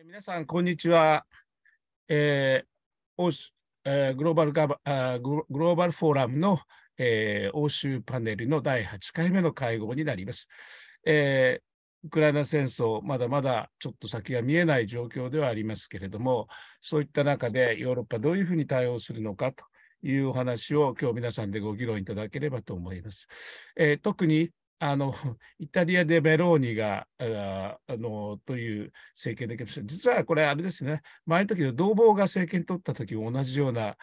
え皆さん、こんにちは。えー、えー、グローバルガバグローバルフォーラムの、えー、欧州パネルの第8回目の会合になります。えー、ウクライナ戦争、まだまだちょっと先が見えない状況ではありますけれども、そういった中でヨーロッパどういうふうに対応するのかというお話を今日皆さんでご議論いただければと思います。えー、特にあの イタリアでベローニがあのという政権できました。実はこれ、あれですね、前の時の同胞が政権取った時も同じような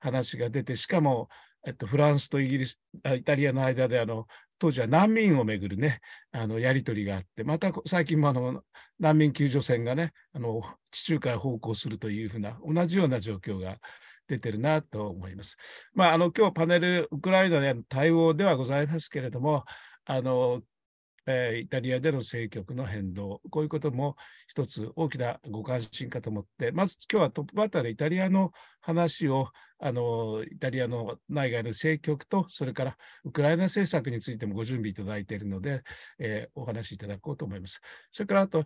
話が出て、しかも、えっと、フランスとイギリスイタリアの間であの当時は難民をめぐるね、あのやり取りがあって、また最近もあの難民救助船がね、あの地中海を航行するというふうな、同じような状況が出てるなと思います。まあ、あの今日パネル、ウクライナへの対応ではございますけれども、あの、えー、イタリアでの政局の変動、こういうことも一つ大きなご関心かと思って、まず今日はトップバッターでイタリアの話を、あのイタリアの内外の政局と、それからウクライナ政策についてもご準備いただいているので、えー、お話しいただこうと思います。それからあと、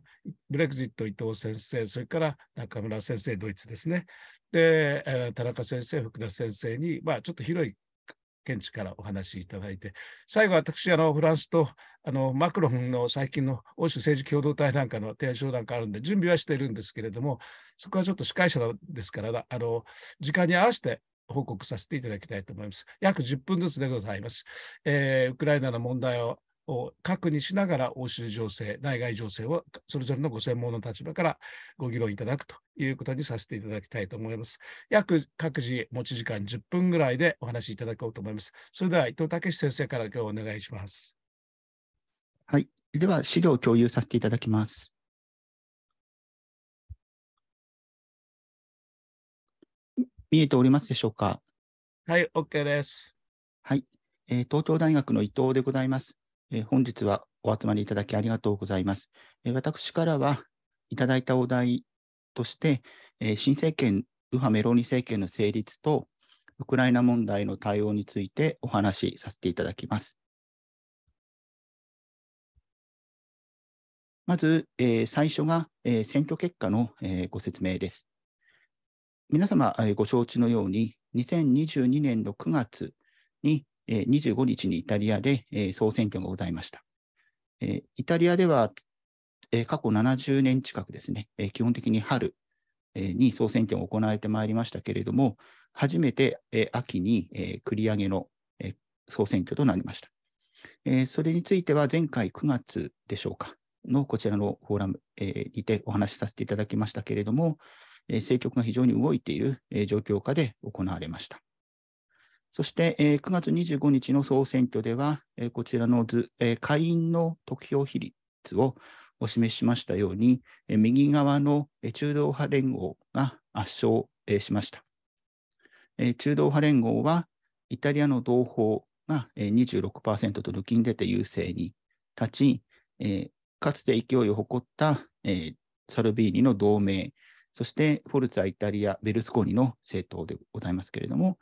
ブレグジット伊藤先生、それから中村先生、ドイツですね。で、えー、田中先生、福田先生に、まあ、ちょっと広い現地からお話しいただいて、最後、私、あのフランスとあのマクロンの最近の欧州政治共同体なんかの提案書なんかあるんで、準備はしているんですけれども、そこはちょっと司会者ですからあの、時間に合わせて報告させていただきたいと思います。約10分ずつでございます。えー、ウクライナの問題をを確認しながら欧州情勢、内外情勢をそれぞれのご専門の立場からご議論いただくということにさせていただきたいと思います。約各自持ち時間10分ぐらいでお話しいただこうと思います。それでは伊藤武先生から今日お願いします。はい。では資料を共有させていただきます。見えておりますでしょうか。はい、OK です。はい。えー、東京大学の伊藤でございます。え本日はお集まりいただきありがとうございます。え私からはいただいたお題として、え新政権、右派メローニ政権の成立と、ウクライナ問題の対応についてお話しさせていただきます。まず、え最初が、え選挙結果の、えご説明です。皆様、えご承知のように、2022年の9月に、25日にイタリアで総選挙がございました。イタリアでは過去70年近くですね、基本的に春に総選挙が行われてまいりましたけれども、初めて秋に繰り上げの総選挙となりました。それについては前回9月でしょうか、のこちらのフォーラムにてお話しさせていただきましたけれども、政局が非常に動いている状況下で行われました。そして、えー、9月25日の総選挙では、えー、こちらの図、えー、下院の得票比率をお示ししましたように、えー、右側の、中道派連合が圧勝、えー、しました、えー。中道派連合は、イタリアの同胞が、えー、26%と抜きに出て優勢に立ち、えー、かつて勢いを誇った、えー、サルビーニの同盟、そしてフォルツァ・イタリア、ベルスコーニの政党でございますけれども、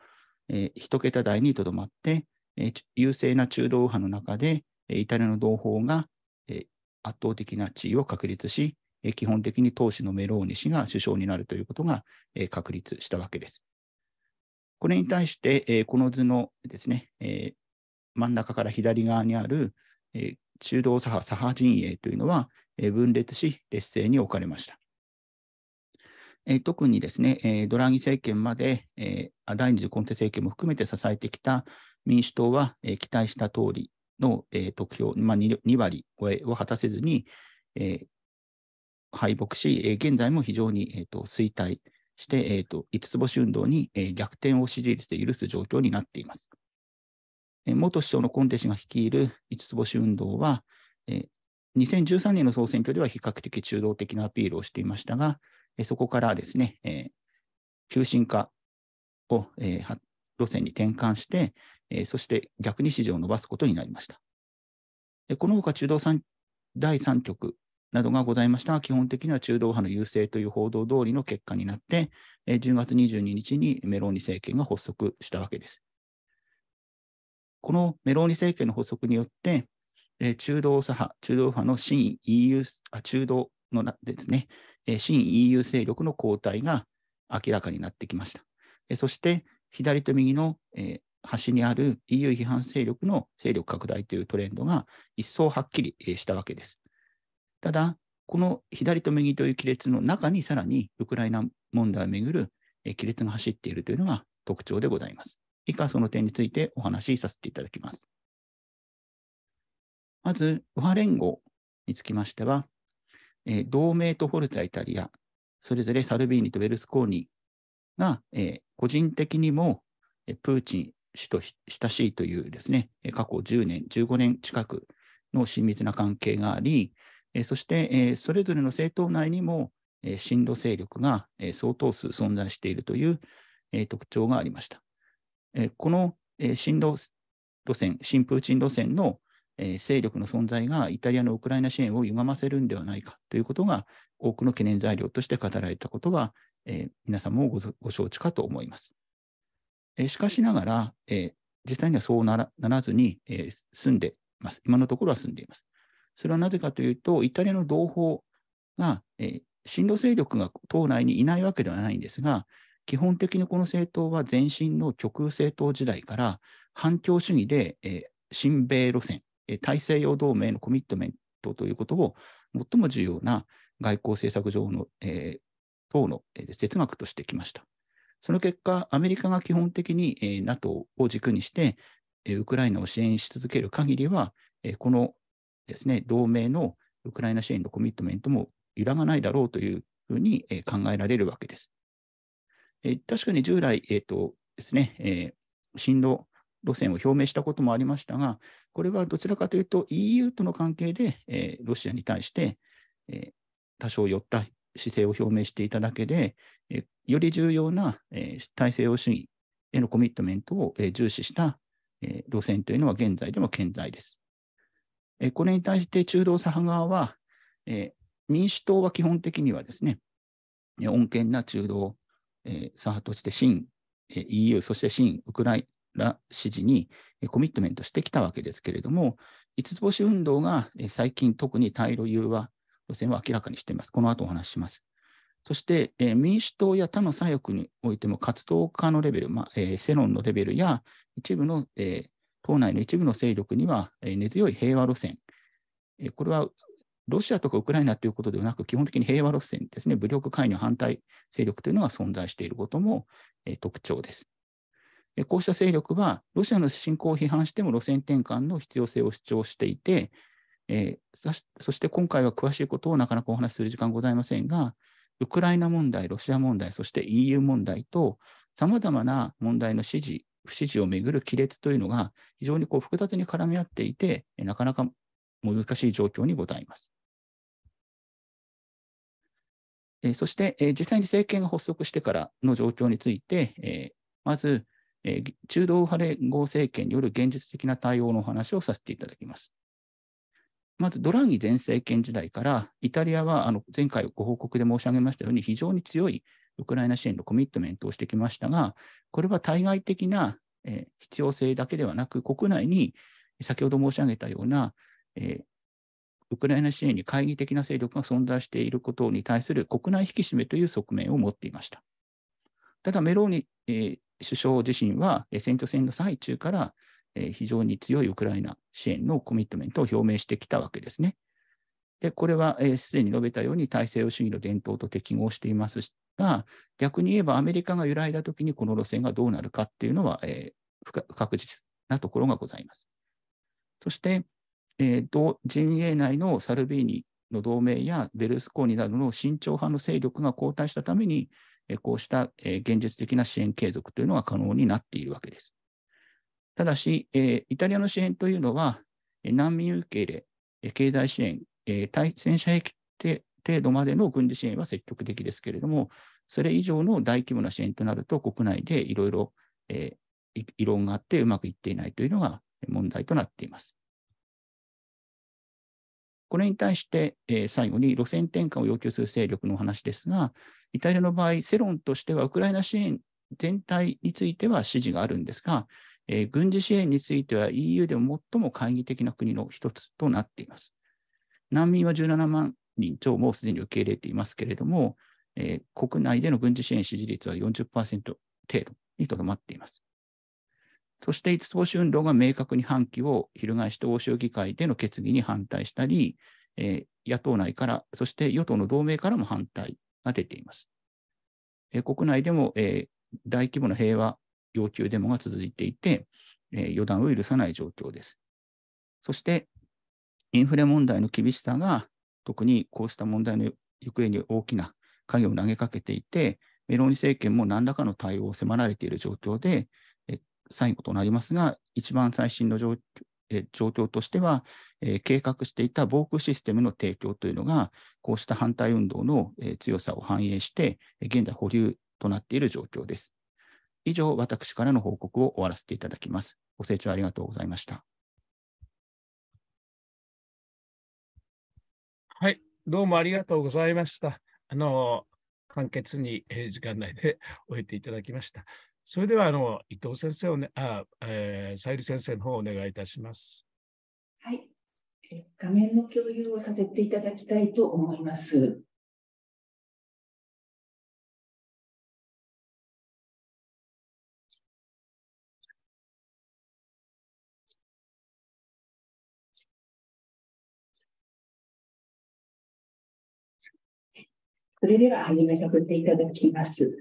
えー、1桁台にとどまって、えー、優勢な中道右派の中で、えー、イタリアの同胞が、えー、圧倒的な地位を確立し、えー、基本的に当時のメローニ氏が首相になるということが、えー、確立したわけです。これに対して、えー、この図のですね、えー、真ん中から左側にある、えー、中道左派左派陣営というのは、えー、分裂し、劣勢に置かれました。え特にですね、えドラギ政権まで、え第二次コンテ政権も含めて支えてきた民主党は、え期待した通りの、え得票、まあ2、2, 割超えを果たせずに、え敗北し、え現在も非常に、えー、と衰退して、えー、と五つ星運動に、え逆転を支持率で許す状況になっています。え元首相のコンテ氏が率いる五つ星運動は、え2013年の総選挙では比較的中道的なアピールをしていましたが、そこからですね、えー、急進化を、えー、路線に転換して、えー、そして逆に市場を伸ばすことになりました。でこのほか中道第3局などがございましたが、基本的には中道派の優勢という報道通りの結果になって、えー、10月22日にメローニ政権が発足したわけです。このメローニ政権の発足によって、えー、中道左派、中道派の新 EU、あ中道のですね、新 EU 勢力の交代が明らかになってきました。そして左と右の端にある EU 批判勢力の勢力拡大というトレンドが一層はっきりしたわけです。ただ、この左と右という亀裂の中にさらにウクライナ問題をめぐる亀裂が走っているというのが特徴でございます。以下、その点についてお話しさせていただきます。まず、右派連合につきましては、えー、同盟とフォルツァイタリア、それぞれサルビーニとベルスコーニが、えー、個人的にも、えプーチン氏と親しいというですね、過去10年、15年近くの親密な関係があり、えそして、えそれぞれの政党内にも、え進路勢力が、え相当数存在しているという、え特徴がありました。えこの、え進路路線、新プーチン路線の、え勢力の存在がイタリアのウクライナ支援を歪ませるんではないかということが多くの懸念材料として語られたことは、え皆さんもご承知かと思います。えしかしながら、え実際にはそうならならずに、え住んでいます。今のところは住んでいます。それはなぜかというと、イタリアの同胞が、え進路勢力が党内にいないわけではないんですが、基本的にこの政党は前身の極右政党時代から反共主義で、え親米路線、大西洋同盟のコミットメントということを最も重要な外交政策上の、えー、等の哲学としてきました。その結果、アメリカが基本的に、えー、NATO を軸にして、えー、ウクライナを支援し続ける限りは、えー、このですね、同盟のウクライナ支援のコミットメントも揺らがないだろうというふうに、えー、考えられるわけです。えー、確かに従来、えーとですねえー、進路路線を表明したこともありましたが、これはどちらかというと EU との関係で、えロシアに対して、え多少寄った姿勢を表明していただけで、えより重要な、え体制主義へのコミットメントを、え重視した、え路線というのは現在でも健在です。えこれに対して中道左派側は、え民主党は基本的にはですね、穏健な中道、え左派として新 EU、そして新ウクライら指示にコミットメントしてきたわけですけれども、五つ星運動が最近特に対ロ融和路線を明らかにしています。この後お話しします。そして、え民主党や他の左翼においても活動家のレベル、まあえー、世論のレベルや一部の、えー、党内の一部の勢力には、えー、根強い平和路線、えこれはロシアとかウクライナということではなく、基本的に平和路線ですね、武力介入反対勢力というのが存在していることも、え特徴です。こうした勢力は、ロシアの侵攻を批判しても路線転換の必要性を主張していて、えー、そして今回は詳しいことをなかなかお話しする時間ございませんが、ウクライナ問題、ロシア問題、そして EU 問題と、さまざまな問題の支持、不支持をめぐる亀裂というのが、非常にこう複雑に絡み合っていて、なかなか難しい状況にございます。そして、実際に政権が発足してからの状況について、まず、えー、中道派連合政権による現実的な対応のお話をさせていただきます。まずドラギ前政権時代から、イタリアはあの前回ご報告で申し上げましたように、非常に強いウクライナ支援のコミットメントをしてきましたが、これは対外的な、えー、必要性だけではなく、国内に先ほど申し上げたような、えー、ウクライナ支援に懐疑的な勢力が存在していることに対する国内引き締めという側面を持っていました。ただ、メローニ、えー、首相自身は選挙戦の最中から非常に強いウクライナ支援のコミットメントを表明してきたわけですね。でこれはすでに述べたように大西洋主義の伝統と適合していますが、逆に言えばアメリカが揺らいだときにこの路線がどうなるかっていうのは、不確実なところがございます。そして、陣営内のサルビーニの同盟やベルスコーニなどの慎重派の勢力が後退したために、こうした現実的な支援継続というのが可能になっているわけです。ただし、イタリアの支援というのは、難民受け入れ、経済支援、戦車兵器程度までの軍事支援は積極的ですけれども、それ以上の大規模な支援となると、国内でいろいろ異論があってうまくいっていないというのが問題となっています。これに対して、最後に路線転換を要求する勢力の話ですが、イタリアの場合、世論としてはウクライナ支援全体については支持があるんですが、えー、軍事支援については EU でも最も懐疑的な国の一つとなっています。難民は17万人超もうすでに受け入れていますけれども、えー、国内での軍事支援支持率は40%程度にとどまっています。そして、五つ星運動が明確に反旗を翻して欧州議会での決議に反対したり、えー、野党内から、そして与党の同盟からも反対充てています。え国内でも、えー、大規模な平和要求デモが続いていて、えー、予断を許さない状況です。そして、インフレ問題の厳しさが、特にこうした問題の行方に大きな影を投げかけていて、メローニ政権も何らかの対応を迫られている状況で、最後となりますが、一番最新の状況え状況としては、え計画していた防空システムの提供というのが、こうした反対運動の、え強さを反映して、現在保留となっている状況です。以上、私からの報告を終わらせていただきます。ご清聴ありがとうございました。はい、どうもありがとうございました。あの、簡潔にえ時間内で終えていただきました。それではあの伊藤先生をね、あ、えさゆり先生の方お願いいたします。はい、画面の共有をさせていただきたいと思います。それでは始めさせていただきます。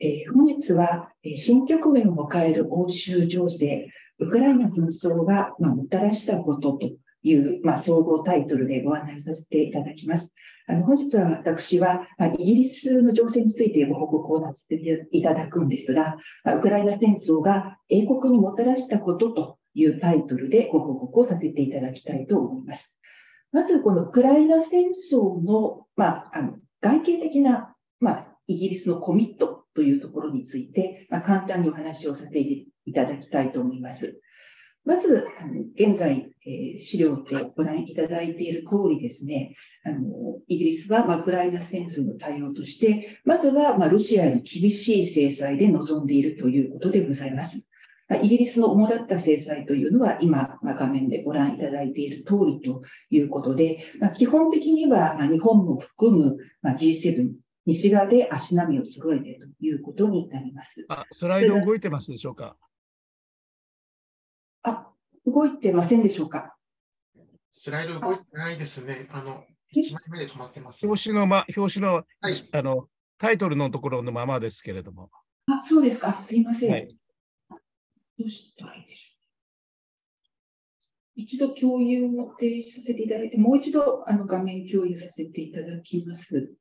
えー、本日は、え新局面を迎える欧州情勢、ウクライナ紛争が、まあ、もたらしたことという、まあ、総合タイトルでご案内させていただきます。あの本日は私は、まあ、イギリスの情勢についてご報告をさせていただくんですが、まあ、ウクライナ戦争が英国にもたらしたことというタイトルでご報告をさせていただきたいと思います。まず、このウクライナ戦争の,、まあ、あの外形的な、まあ、イギリスのコミットというところについて、まあ、簡単にお話をさせていただきたいと思います。まず、あの現在、えー、資料でご覧いただいている通りですね、あのイギリスは、まあ、ウクライナ戦争の対応として、まずは、まあ、ロシアに厳しい制裁で臨んでいるということでございます。イギリスの主だった制裁というのは今、画面でご覧いただいている通りということで、基本的には日本も含む G7、西側で足並みを揃えてということになります。あスライド動いてますでしょうかあ動いてませんでしょうかスライド動いてないですね。あの1枚目で止まってます。表紙の,、ま、表紙の,、はい、あのタイトルのところのままですけれども。あそうですか、すいません。はい、どうしたらいいでしょう一度共有を停止させていただいて、もう一度あの画面共有させていただきます。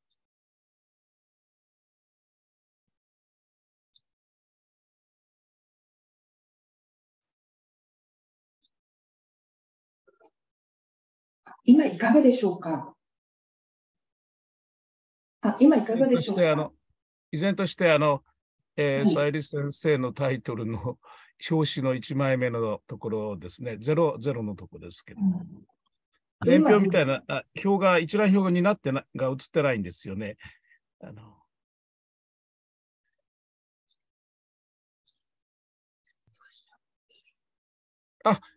今いかがでしょうかあ今いかがでしょうか依然としてあの、えー、さゆり先生のタイトルの 表紙の1枚目のところですね、0, 0のところですけど、うん、年表みたいな表が、一覧表になってなが映ってないんですよね。あの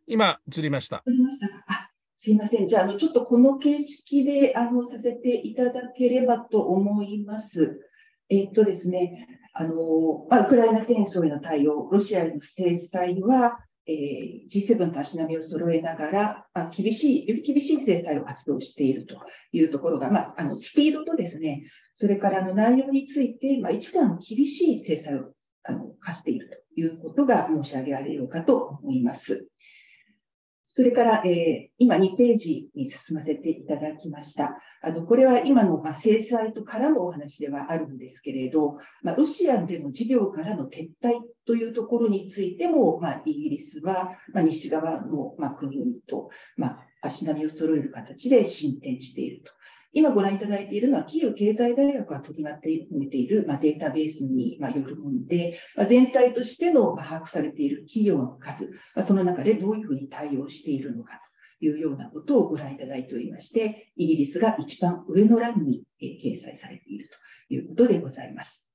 今、映りました。映りました。あ、すいません。じゃあ、あの、ちょっとこの形式で、あの、させていただければと思います。えっとですね、あの、まあ、ウクライナ戦争への対応、ロシアへの制裁は、えー、G7 と足並みを揃えながら、まあ、厳しい、より厳しい制裁を発動しているというところが、まあ、あの、スピードとですね、それからあの内容について、まあ、一段厳しい制裁をあの課しているということが申し上げられようかと思います。それから、えー、今2ページに進ませていただきました。あのこれは今の、ま制裁と絡むお話ではあるんですけれど、まロシアでの事業からの撤退というところについても、まイギリスは、ま西側の、ま国々と、ま足並みを揃える形で進展していると。今ご覧いただいているのは、キーウ経済大学が取りまとめている、まデータベースに、まよるもので、ま全体としての、ま把握されている企業の数、まあ、その中でどういうふうに対応しているのかというようなことをご覧いただいておりまして、イギリスが一番上の欄に、え掲載されているということでございます。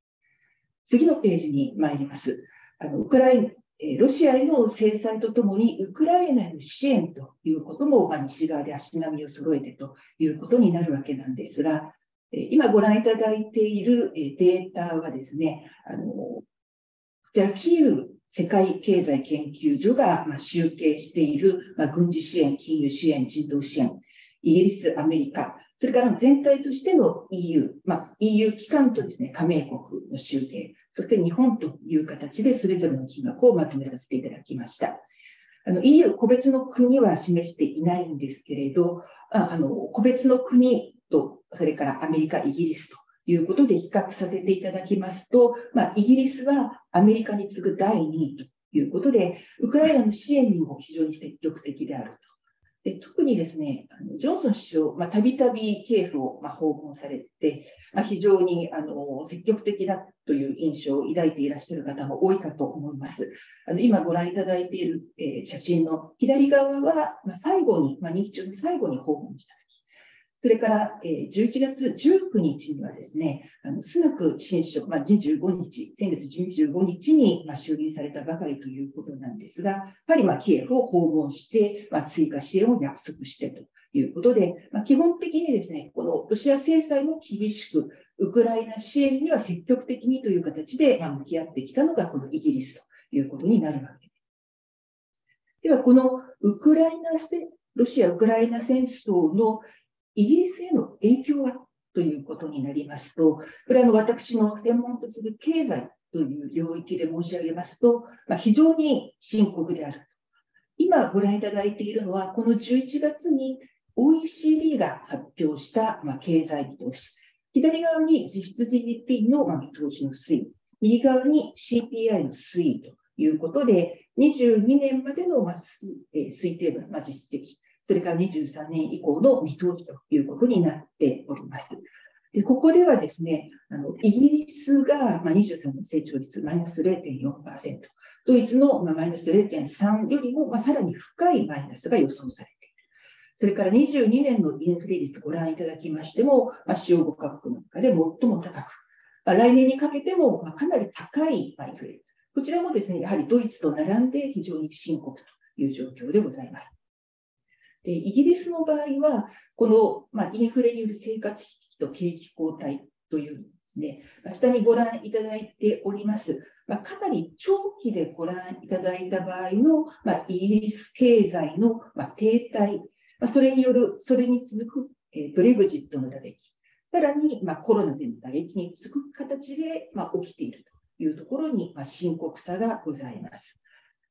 次のページに参ります。あのウクライロシアへの制裁とともに、ウクライナへの支援ということも、ま西側で足並みを揃えてということになるわけなんですが、今ご覧いただいているデータはですね、あのこちら、キーウ世界経済研究所が集計している軍事支援、金融支援、人道支援、イギリス、アメリカ、それから全体としての EU、まあ、EU 機関とですね、加盟国の集計、そして日本という形でそれぞれの金額をまとめさせていただきました。あの EU 個別の国は示していないんですけれど、あの個別の国と、それからアメリカ、イギリスということで比較させていただきますと、まあ、イギリスはアメリカに次ぐ第2位ということで、ウクライナの支援にも非常に積極的であると。で特にですね、あのジョンソン首相、またびたびキエフを、まあ、訪問されて、まあ、非常にあの積極的だという印象を抱いていらっしゃる方も多いかと思います。あの今ご覧いただいている、えー、写真の左側は、まあ、最後に、まあ、任中の最後に訪問したそれから、えー、11月19日にはですね、あのスナク新首相、まあ、25日、先月25日に、まあ、就任されたばかりということなんですが、やはり、まあ、キエフを訪問して、まあ、追加支援を約束してということで、まあ、基本的にですね、このロシア制裁も厳しく、ウクライナ支援には積極的にという形で、まあ、向き合ってきたのが、このイギリスということになるわけです。では、このウクライナロシア・ウクライナ戦争のイギリスへの影響はということになりますと、これはの私の専門とする経済という領域で申し上げますと、まあ、非常に深刻である。今ご覧いただいているのは、この11月に OECD が発表した、まあ、経済見通し。左側に実質 GDP の見通しの推移、右側に CPI の推移ということで、22年までの、まあ、推定分、まあ、実質的それから23年以降の見通しということになっております。でここではですね、あのイギリスが、まあ、23の成長率マイナス0.4%、ドイツの、まあ、マイナス0.3よりも、まあ、さらに深いマイナスが予想されている。それから22年のインフレ率ご覧いただきましても、まあ、主要5カ国の中で最も高く、まあ、来年にかけても、まあ、かなり高い、インフレ率。こちらもですね、やはりドイツと並んで非常に深刻という状況でございます。でイギリスの場合は、この、まあ、インフレによる生活費と景気後退というですね、下にご覧いただいております、まあ、かなり長期でご覧いただいた場合の、まあ、イギリス経済の、ま停滞、まそれによる、それに続く、えブレグジットの打撃、さらに、まコロナでの打撃に続く形で、ま起きているというところに、ま深刻さがございます。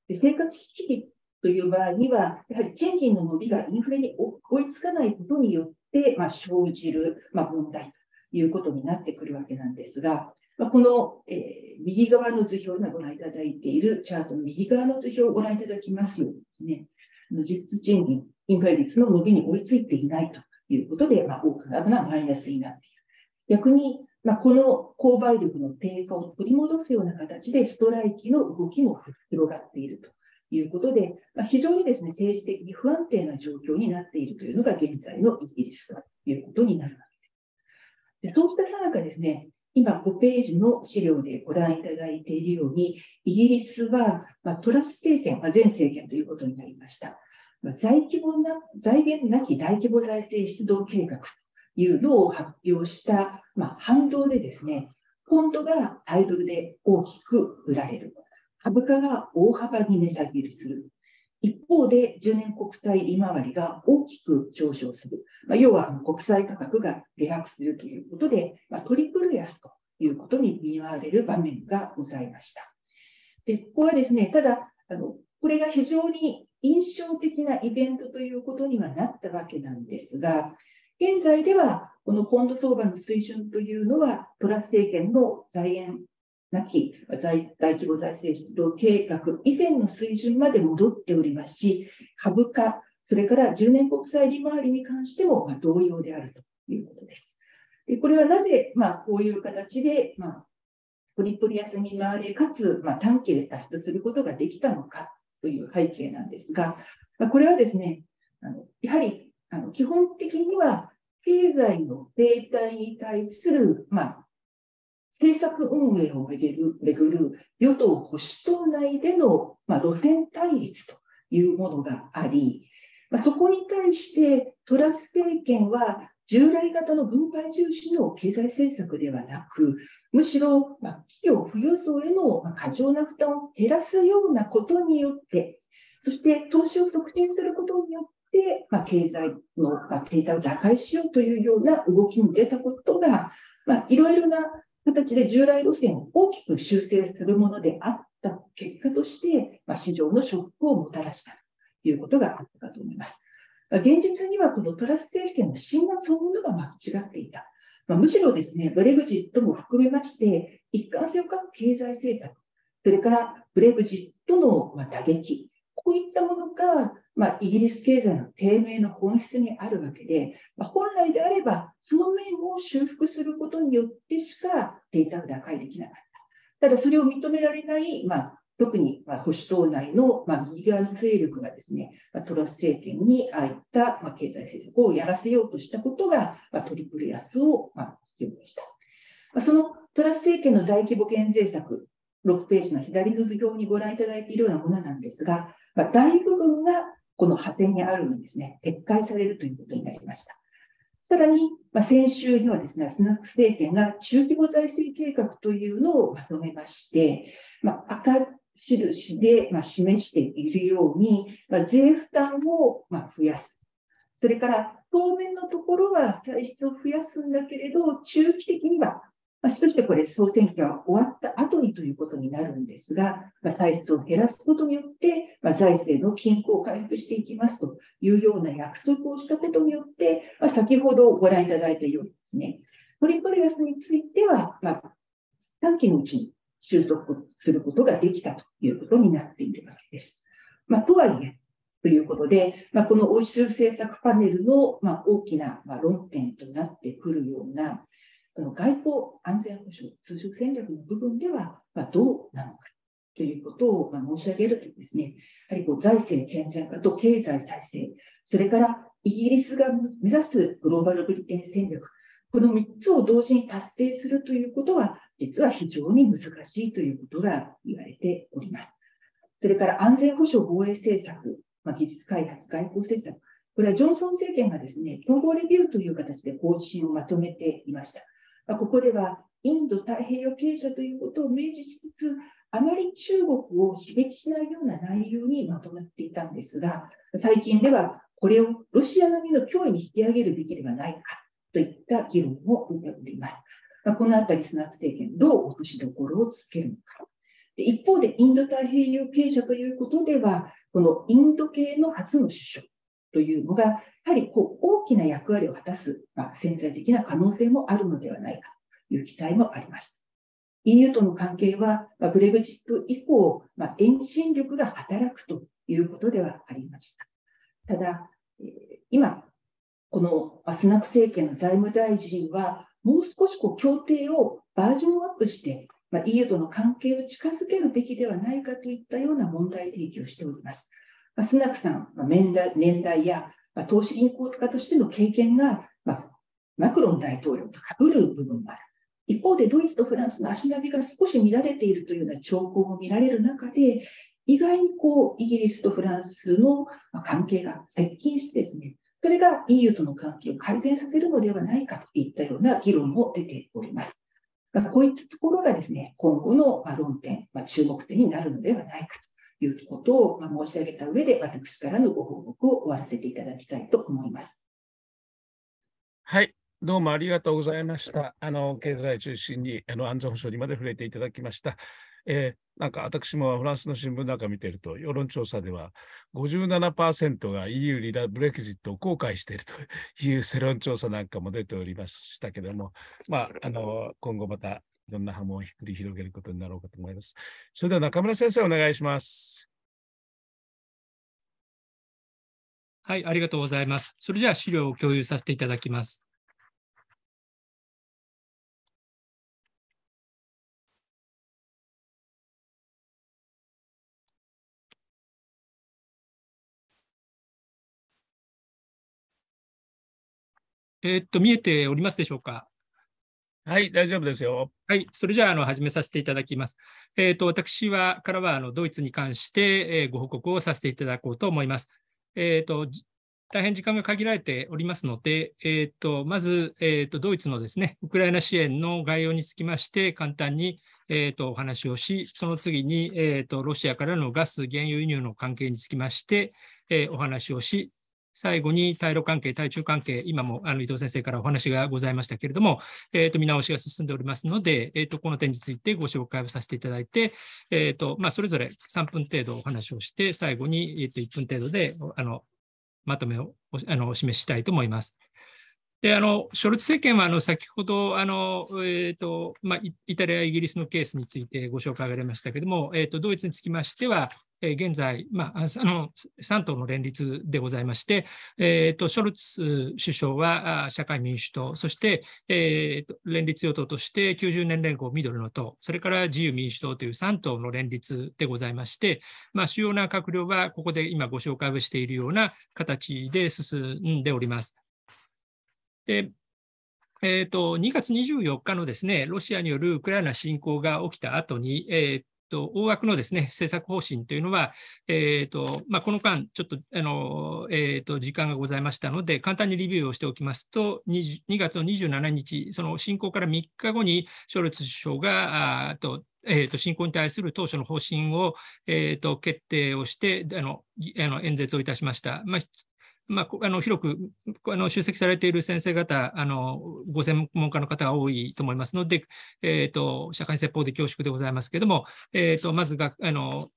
で生活危機という場合には、やはり賃金の伸びがインフレに追いつかないことによって、まあ、生じる、まあ、問題ということになってくるわけなんですが、まあ、この、えー、右側の図表、今ご覧いただいているチャートの右側の図表をご覧いただきますようにですね、実質賃金、インフレ率の伸びに追いついていないということで、まあ、大幅がマイナスになっている。逆に、まあ、この購買力の低下を取り戻すような形で、ストライキの動きも広がっているということで、まあ、非常にですね、政治的に不安定な状況になっているというのが現在のイギリスということになるわけです。でそうしたさなかですね、今5ページの資料でご覧いただいているように、イギリスは、まあ、トラス政権、まあ、前政権ということになりました。まあ、財規模な財源なき大規模財政出動計画というのを発表した、まあ、反動でですね、ポンドがタイトルで大きく売られる。株価が大幅に値下げする。一方で、10年国債利回りが大きく上昇する。まあ、要は、国債価格が下落するということで、まあ、トリプル安ということに見舞われる場面がございました。で、ここはですね、ただ、あのこれが非常に印象的なイベントということにはなったわけなんですが、現在ではこのポンド相場の水準というのは、トラス政権の財源なき大規模財政出動計画以前の水準まで戻っておりますし、株価、それから10年国債利回りに関しても同様であるということです。でこれはなぜ、まあ、こういう形で、まあ、プリプリ安に回れ、かつ、まあ、短期で脱出することができたのかという背景なんですが、まあ、これはですね、あのやはりあの基本的には経済の停滞に対する、まあ、政策運営をめぐるめぐる与党・保守党内での、まあ、路線対立というものがあり、まあ、そこに対してトラス政権は従来型の分配重視の経済政策ではなく、むしろ、ま企業富裕層への過剰な負担を減らすようなことによって、そして投資を促進することによって、ま経済の、ま停滞を打開しようというような動きに出たことが、まあ、いろいろな形で従来路線を大きく修正するものであった結果として、まあ、市場のショックをもたらしたということがあったかと思います。まあ、現実にはこのトラス政権の診断そのものが間違っていた。まあ、むしろですね、ブレグジットも含めまして、一貫性を欠く経済政策、それからブレグジットの打撃、こういったものがまあ、イギリス経済の低迷の本質にあるわけで、まあ、本来であれば、その面を修復することによってしかデータを打開できなかった。ただ、それを認められない、まあ、特に保守党内の右側の勢力がですね、トラス政権にああいった経済政策をやらせようとしたことが、トリプル安を引き起こした。そのトラス政権の大規模減税策、6ページの左の図表にご覧いただいているようなものなんですが、大部分がこの派遣にあるのですね、撤回されるということになりました。さらに、まあ、先週にはですね、スナック政権が中規模財政計画というのをまとめまして、まあ、赤印で、まあ、示しているように、まあ、税負担を、まあ、増やす。それから、当面のところは歳出を増やすんだけれど、中期的にはまあ、としてこれ、総選挙は終わった後にということになるんですが、まあ、歳出を減らすことによって、まあ、財政の均衡を回復していきますというような約束をしたことによって、まあ、先ほどご覧いただいたようにですね、トリプル安については、まあ、短期のうちに習得することができたということになっているわけです。まあ、とはいえ、ということで、まあ、この欧州政策パネルの、まあ、大きな、まあ、論点となってくるような、その外交安全保障、通常戦略の部分では、まあ、どうなのかということを、まあ、申し上げるとですね、やはりこう財政健全化と経済再生、それからイギリスが目指すグローバルブリテン戦略、この3つを同時に達成するということは、実は非常に難しいということが言われております。それから安全保障防衛政策、まあ、技術開発、外交政策、これはジョンソン政権がですね、統合レビューという形で方針をまとめていました。ここではインド太平洋経済ということを明示しつつ、あまり中国を刺激しないような内容にまとまっていたんですが、最近ではこれをロシア並みの脅威に引き上げるべきではないかといった議論をも出ております。まこのあたり、スナック政権、どう落としどころをつけるのか。で一方で、インド太平洋経営者ということでは、このインド系の初の首相というのが、やはりこう大きな役割を果たす、まあ、潜在的な可能性もあるのではないかという期待もあります。EU との関係は、まあ、ブレグジット以降、まあ、遠心力が働くということではありました。ただ、えー、今、このスナク政権の財務大臣は、もう少しこう協定をバージョンアップして、まあ、EU との関係を近づけるべきではないかといったような問題提起をしております。まあ、スナクさん、まあ、年代やまあ、投資銀行家としての経験が、まあ、マクロン大統領とかぶる部分もある。一方でドイツとフランスの足並みが少し乱れているというような兆候も見られる中で、意外にこうイギリスとフランスの関係が接近してですね、それが EU との関係を改善させるのではないかといったような議論も出ております。こういったところがですね、今後の論点、注目点になるのではないかということを申し上げた上で、私からのご報告を終わらせていただきたいと思います。はい。どうもありがとうございました。あの経済中心にあの安全保障にまで触れていただきました。えー、なんか私もフランスの新聞なんか見てると、世論調査では57%が EU リラブレキジットを後悔しているという世論調査なんかも出ておりましたけども、まあ、あの今後またいんな波紋をひっくり広げることになろうかと思います。それでは中村先生、お願いします。はい、ありがとうございます。それじゃあ資料を共有させていただきます。えー、っと、見えておりますでしょうか。はい、大丈夫ですよ。はい、それじゃあ、あの、始めさせていただきます。えー、と、私は、からは、あの、ドイツに関して、えー、ご報告をさせていただこうと思います。えっ、ー、と、大変時間が限られておりますので、えっ、と、まず、えっ、と、ドイツのですね、ウクライナ支援の概要につきまして、簡単に、えっ、と、お話をし、その次に、えっ、と、ロシアからのガス、原油輸入の関係につきまして、えお話をし、最後に対ロ関係、対中関係、今もあの伊藤先生からお話がございましたけれども、えー、と見直しが進んでおりますので、えー、とこの点についてご紹介をさせていただいて、えーとまあ、それぞれ3分程度お話をして、最後に、えー、と1分程度であのまとめをあのお示ししたいと思います。であのショルツ政権はあの先ほどあの、えーとまあ、イタリア、イギリスのケースについてご紹介がありましたけれども、えーとドイツにつきましては、えー、現在、まあ、あの3党の連立でございまして、えーと、ショルツ首相は社会民主党、そして、えーと、連立与党として90年連合緑の党、それから自由民主党という3党の連立でございまして、まあ、主要な閣僚はここで今ご紹介をしているような形で進んでおります。でえーと2月24日のですねロシアによるウクライナ侵攻が起きた後に、えーと、大枠のですね、政策方針というのは、えー、と、まあ、この間、ちょっと、あの、えー、と、時間がございましたので、簡単にリビューをしておきますと、2, 2月の27日、その侵攻から3日後に、ショルツ首相が、あと、えーと、侵攻に対する当初の方針を、えーと決定をしてあのあの演説をいたしました。まあ、まあ、あの広くあの出席されている先生方あの、ご専門家の方が多いと思いますので、えーと、社会説法で恐縮でございますけれども、えーと、とまずがあの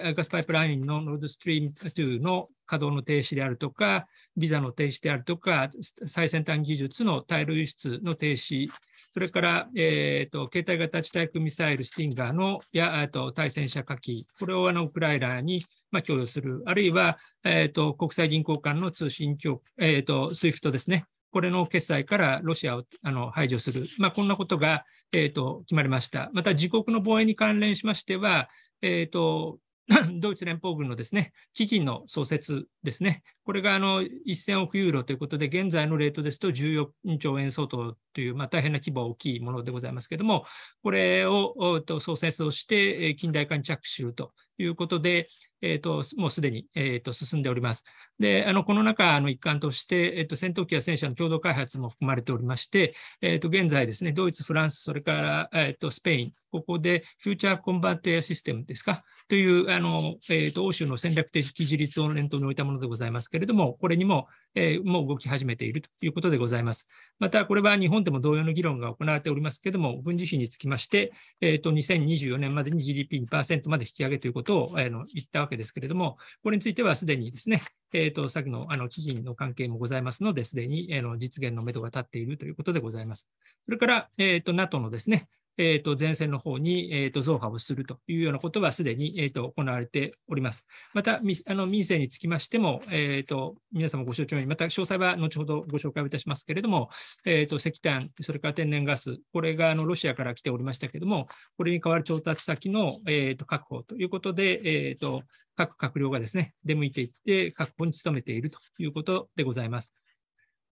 ガスパイプラインのノードストリーム2の稼働の停止であるとか、ビザの停止であるとか、最先端技術の大量輸出の停止、それから、えーと、携帯型地対空ミサイルスティンガーのやと対戦車火器、これをあのウクライナにまあ、供与する、あるいは、えーと、国際銀行間の通信局、えーと、ス SWIFT ですね、これの決済からロシアをあの排除する、まあ、こんなことが、えーと、と決まりました。また、自国の防衛に関連しましては、えーと ドイツ連邦軍のですね、基金の創設ですね、これがあの1000億ユーロということで、現在のレートですと14兆円相当という、まあ、大変な規模大きいものでございますけれども、これを創設をして近代化に着手するということで、えと、もうすでに、えと、進んでおります。であのこの中の一環として、えと、戦闘機や戦車の共同開発も含まれておりまして、えと現在ですね、ドイツ、フランス、それから、えとスペイン、ここでフューチャーコンバーアシステムですかというあの、えと欧州の戦略的自立を念頭に置いたものでございます。けれども、これにも、えー、もう動き始めているということでございます。また、これは日本でも同様の議論が行われておりますけれども、軍事費につきまして、えーと、と2024年までに GDP2% まで引き上げということを、えー、の言ったわけですけれども、これについてはすでにですね、えーと、と先のあの基金の関係もございますので、すでに、えー、の実現のめどが立っているということでございます。それから、えーと、と NATO のですね、えー、と前線の方に、えー、と増加をするというようなことはすでに、えー、と行われております。また、あの民政につきましても、えー、と皆様ご承知のように、また詳細は後ほどご紹介をいたしますけれども、えー、と石炭、それから天然ガス、これがあのロシアから来ておりましたけれども、これに代わる調達先の、えー、と確保ということで、えー、と各閣僚がですね、出向いていって、確保に努めているということでございます。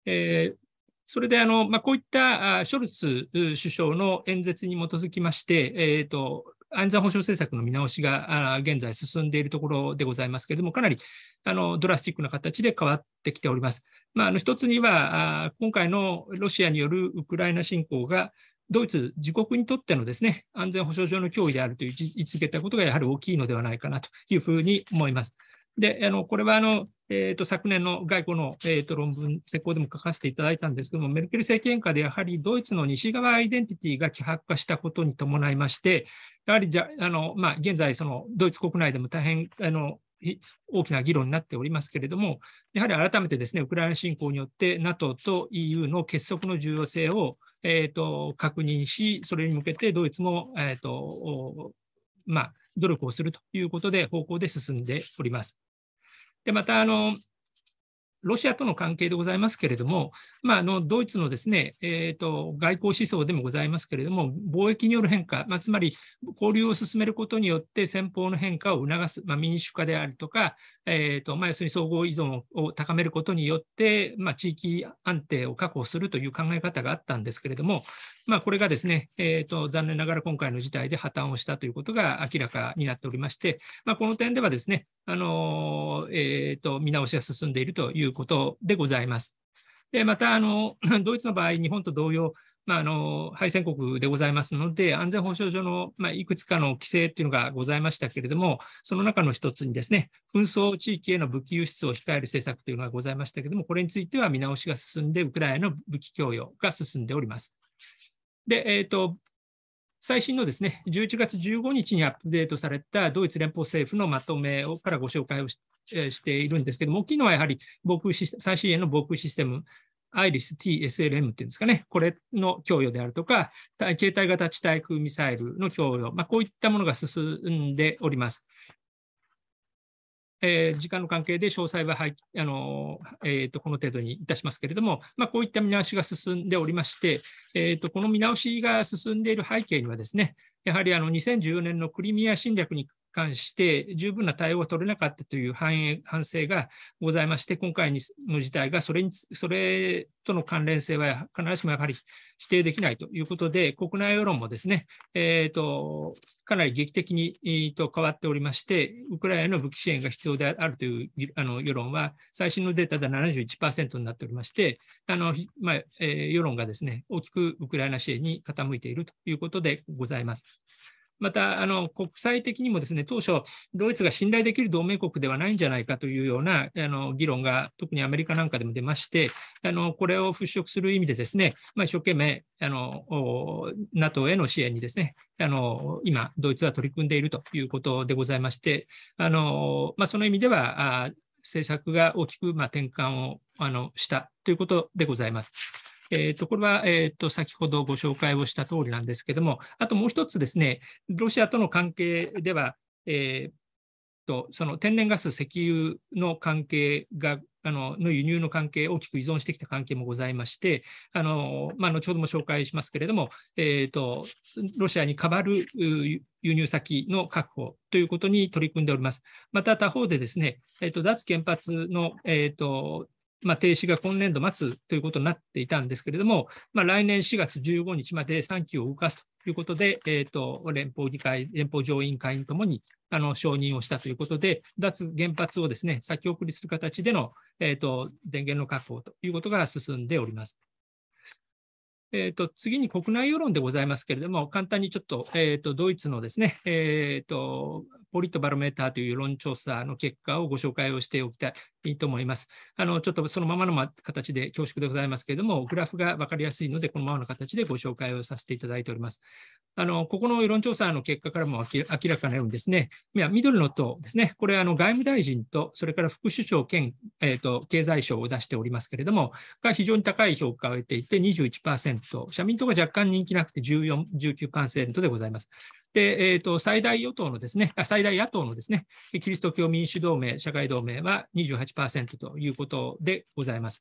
えーそれであの、まあ、こういったショルツ首相の演説に基づきまして、えーと、安全保障政策の見直しが現在進んでいるところでございますけれども、かなりあのドラスティックな形で変わってきております。まあ、あの一つには、今回のロシアによるウクライナ侵攻が、ドイツ自国にとってのですね安全保障上の脅威であるという位置づけたことがやはり大きいのではないかなというふうに思います。で、あのこれはあの、えーと、昨年の外交の、えーと、論文、施工でも書かせていただいたんですけども、メルケル政権下でやはりドイツの西側アイデンティティが希薄化したことに伴いまして、やはりじゃあの、まあ、現在、そのドイツ国内でも大変あの大きな議論になっておりますけれども、やはり改めてですねウクライナ侵攻によって NATO と EU の結束の重要性を、えーと、と確認し、それに向けてドイツも、えーとまあ努力をするということで、方向で進んでおります。で、また、あの、ロシアとの関係でございますけれども、まあ、あのドイツのですね、えーと、外交思想でもございますけれども、貿易による変化、まあ、つまり交流を進めることによって戦法の変化を促す、まあ、民主化であるとか、えーとまあ、要するに総合依存を高めることによって、まあ、地域安定を確保するという考え方があったんですけれども、まあ、これがですね、えーと、残念ながら今回の事態で破綻をしたということが明らかになっておりまして、まあ、この点ではですね、あのえーと見直しが進んでいるということでございます。でまたあの、ドイツの場合、日本と同様、まあ、あの敗戦国でございますので、安全保障上の、まあ、いくつかの規制というのがございましたけれども、その中の一つにですね、紛争地域への武器輸出を控える政策というのがございましたけれども、これについては見直しが進んで、ウクライナの武器供与が進んでおります。で、えっ、ー、と、最新のですね、11月15日にアップデートされたドイツ連邦政府のまとめをからご紹介をし,、えー、しているんですけども、いのはやはり防空シス最新鋭の防空システム、IRIS-TSLM っていうんですかね、これの供与であるとか、携帯型地対空ミサイルの供与、まあ、こういったものが進んでおります。えー、時間の関係で詳細は、はいあのえーと、この程度にいたしますけれども、まあ、こういった見直しが進んでおりまして、えーと、とこの見直しが進んでいる背景にはですね、やはりあの2014年のクリミア侵略に関して十分な対応が取れなかったという反映反省がございまして、今回の事態がそれにそれとの関連性は必ずしもやはり否定できないということで、国内世論もですね、えーと、かなり劇的に、えーと、変わっておりまして、ウクライナの武器支援が必要であるというあの世論は、最新のデータで71%になっておりまして、あのまあ、えー、世論がですね大きくウクライナ支援に傾いているということでございます。またあの国際的にもですね当初、ドイツが信頼できる同盟国ではないんじゃないかというようなあの議論が特にアメリカなんかでも出まして、あのこれを払拭する意味で、ですね、まあ、一生懸命あの NATO への支援にですねあの今、ドイツは取り組んでいるということでございまして、あのまあ、その意味では、政策が大きくま転換をあのしたということでございます。えー、と、これは、えー、と、先ほどご紹介をした通りなんですけれども、あともう一つですね、ロシアとの関係では、えっ、と、その天然ガス、石油の関係が、あのの輸入の関係、大きく依存してきた関係もございまして、あのまあ、後ほども紹介しますけれども、えーと、ロシアに代わる輸入先の確保ということに取り組んでおります。また他方で、ですね、えーと、と脱原発の、えーと、まあ、停止が今年度末ということになっていたんですけれども、まあ、来年4月15日まで3期を動かすということで、えーと、連邦議会、連邦上院会員ともにあの承認をしたということで、脱原発をですね先送りする形での、えーと、電源の確保ということが進んでおります。えーと、と次に国内世論でございますけれども、簡単にちょっと,、えー、とドイツのですね、えー、とポリットバロメーターという世論調査の結果をご紹介をしておきたいと思います。あのちょっとそのままの形で恐縮でございますけれども、グラフが分かりやすいので、このままの形でご紹介をさせていただいております。あのここの世論調査の結果からも明らかなようにですね、いや緑の党ですね、これあの外務大臣と、それから副首相兼、えーと、と経済省を出しておりますけれども、が非常に高い評価を得ていて21%、社民党が若干人気なくて14 19%でございます。で、えーと、最大与党のですね、最大野党のですね、キリスト教民主同盟、社会同盟は28%ということでございます。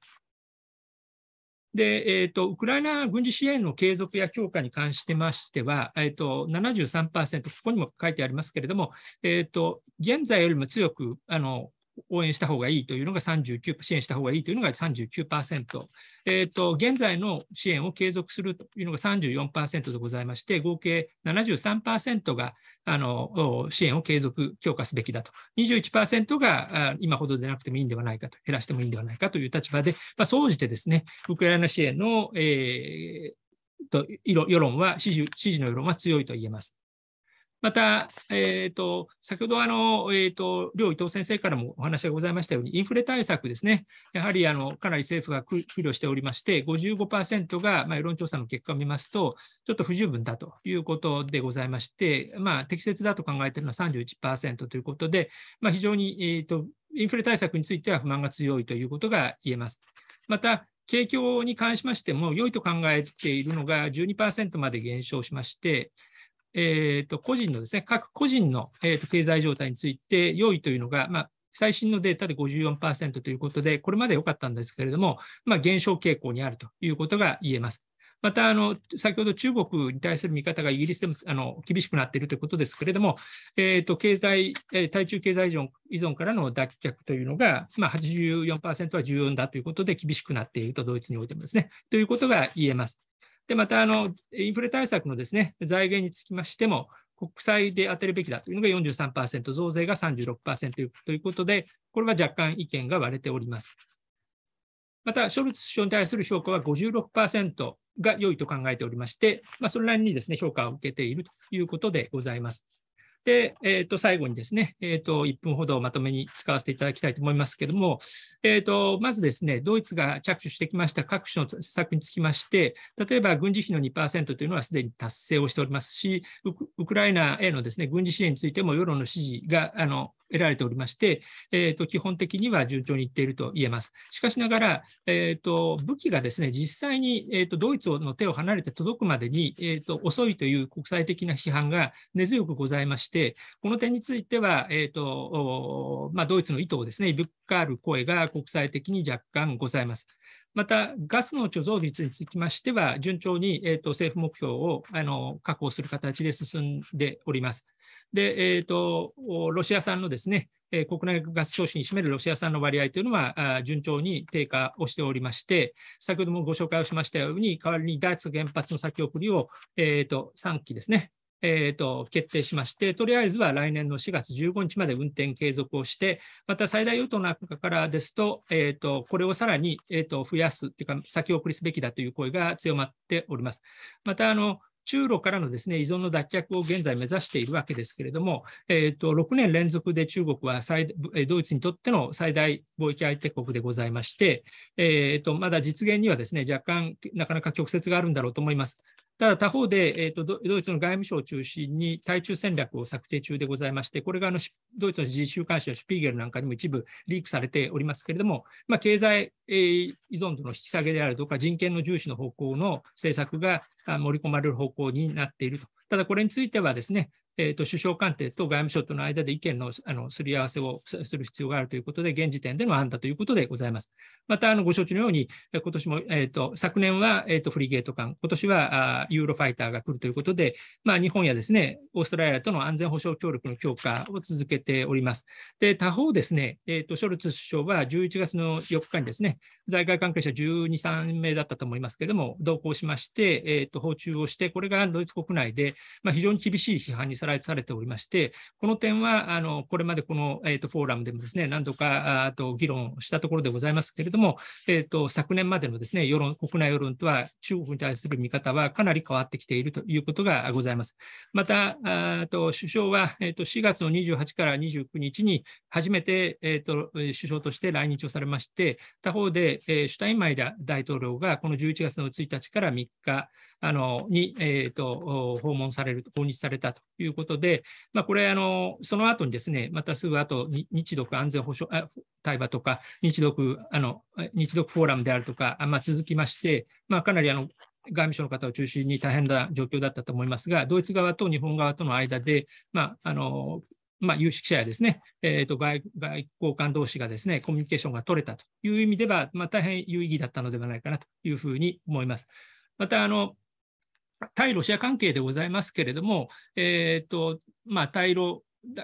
で、えーと、ウクライナ軍事支援の継続や強化に関してましては、えーと、73%、ここにも書いてありますけれども、えーと現在よりも強くあの応援した方がいいというのが39、支援した方がいいというのが39%、えーと、現在の支援を継続するというのが34%でございまして、合計73%があの支援を継続、強化すべきだと、21%が今ほどでなくてもいいんではないかと、減らしてもいいんではないかという立場で、まあ、総じてですね、ウクライナ支援の、えーと世論は支持、支持の世論は強いと言えます。また、えーと、先ほどあの、えーと、両伊藤先生からもお話がございましたように、インフレ対策ですね、やはりあのかなり政府が苦慮しておりまして、55%が、まあ、世論調査の結果を見ますと、ちょっと不十分だということでございまして、まあ、適切だと考えているのは31%ということで、まあ、非常に、えーとインフレ対策については不満が強いということが言えます。また、景況に関しましても、良いと考えているのが12%まで減少しまして、えっ、ー、と、個人のですね、各個人の、えー、と経済状態について、用意というのが、まあ、最新のデータで54%ということで、これまで良かったんですけれども、まあ、減少傾向にあるということが言えます。またあの、先ほど中国に対する見方がイギリスでもあの厳しくなっているということですけれども、えー、と経済、え対中経済依存依存からの脱却というのが、まあ84、は重要だということで厳しくなっていると、ドイツにおいてもですね、ということが言えます。で、また、あの、インフレ対策のですね、財源につきましても、国債で当てるべきだというのが43%、増税が36%ということで、これは若干意見が割れております。また、ショルツ首相に対する評価は56%が良いと考えておりまして、まあ、それなりにですね、評価を受けているということでございます。で、えー、と、最後にですね、えー、と、1分ほどまとめに使わせていただきたいと思いますけれども、えー、と、まずですね、ドイツが着手してきました各種の施策につきまして、例えば軍事費の2%というのはすでに達成をしておりますし、ウクライナへのですね、軍事支援についても世論の支持が、あの、得られておりまして、えーと、基本的には順調にいっていると言えます。しかしながら、えーと、武器がですね実際に、えーと、ドイツの手を離れて届くまでに、えー、と遅いという国際的な批判が根強くございまして、この点については、えーとまあ、ドイツの意図をですねぶっかある声が国際的に若干ございます。また、ガスの貯蔵率につきましては、順調に、えー、と政府目標をあの確保する形で進んでおります。で、えーと、ロシア産のですね、え国内ガス消費に占めるロシア産の割合というのは順調に低下をしておりまして、先ほどもご紹介をしましたように、代わりに脱原発の先送りを、えーと、3期ですね、えーと決定しまして、とりあえずは来年の4月15日まで運転継続をして、また最大与党の中からですと、えー、とこれをさらに、えー、と増やすというか、先送りすべきだという声が強まっております。またあの中ロからのです、ね、依存の脱却を現在目指しているわけですけれども、えー、と6年連続で中国は最ドイツにとっての最大貿易相手国でございまして、えー、とまだ実現にはです、ね、若干、なかなか曲折があるんだろうと思います。ただ他方で、えーと、ドイツの外務省を中心に対中戦略を策定中でございまして、これがあのドイツの自週刊誌のシュピーゲルなんかにも一部リークされておりますけれども、まあ、経済、えー、依存度の引き下げであるとか、人権の重視の方向の政策が盛り込まれる方向になっていると。ただこれについてはですね、えーと、首相官邸と外務省との間で意見のあのすり合わせをする必要があるということで、現時点での案だということでございます。また、あのご承知のように、今年も、えーと、昨年は、えーと、フリゲート艦、今年はあユーロファイターが来るということで、まあ、日本やですねオーストラリアとの安全保障協力の強化を続けております。で他方ですね、えー、とショルツ首相は11月の4日にですね、在外関係者12、3名だったと思いますけれども、同行しまして、えー、と訪中をして、これがドイツ国内で、まあ、非常に厳しい批判にされておりまして、この点は、あのこれまでこの、えーと、フォーラムでもですね、何度かあと議論したところでございますけれども、えーと、昨年までのですね世論国内世論とは中国に対する見方はかなり変わってきているということがございます。また、あと首相は、えーと、4月の28から29日に初めて、えー、と首相として来日をされまして、他方で、えー、シュタインマイ大統領がこの11月の1日から3日、あのに、えーと、訪問される、訪日されたということで、まあ、これあの、その後にですね、またすぐ後に日独安全保障あ対話とか、日独あの日独フォーラムであるとか、まあ、続きまして、まあ、かなりあの外務省の方を中心に大変な状況だったと思いますが、ドイツ側と日本側との間で、まああのまあ、有識者やですね、えーと外、外交官同士がですね、コミュニケーションが取れたという意味では、まあ、大変有意義だったのではないかなというふうに思います。またあの対ロシア関係でございますけれども、えーとまあ、対ロ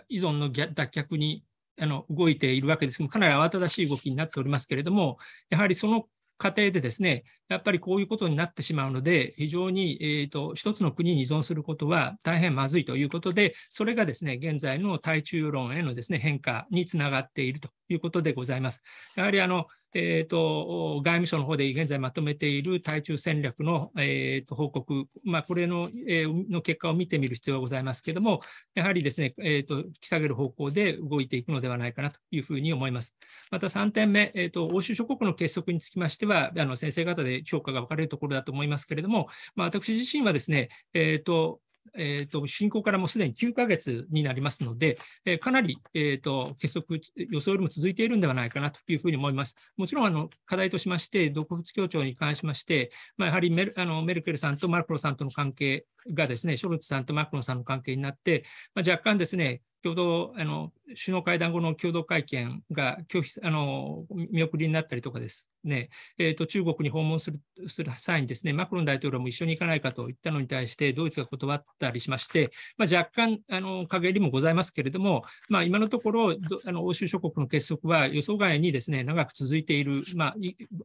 依存の脱却にあの動いているわけですけども、かなり慌ただしい動きになっておりますけれども、やはりその過程でですね、やっぱりこういうことになってしまうので、非常に、えーと、一つの国に依存することは大変まずいということで、それがですね、現在の対中論へのですね変化につながっているということでございます。やはりあのえーと、外務省の方で現在まとめている対中戦略の、えーと、報告、まあ、これの,、えー、の結果を見てみる必要がございますけれども、やはりですね、えーと、と引き下げる方向で動いていくのではないかなというふうに思います。また3点目、えー、と欧州諸国の結束につきましては、あの先生方で評価が分かれるところだと思いますけれども、まあ、私自身はですね、えーとえーと、と侵攻からもうすでに9ヶ月になりますので、えー、かなり、えーと、結束、予想よりも続いているんではないかなというふうに思います。もちろんあの課題としまして、独仏協調に関しまして、まあ、やはりメルあのメルケルさんとマクロさんとの関係がですね、ショルツさんとマクロンさんの関係になって、まあ、若干ですね、共同あの首脳会談後の共同会見が拒否あの見送りになったりとかですね、えーと、中国に訪問するする際にです、ね、マクロン大統領も一緒に行かないかと言ったのに対して、ドイツが断ったりしまして、まあ、若干あの陰りもございますけれども、まあ、今のところあの欧州諸国の結束は予想外にです、ね、長く続いている、まあ、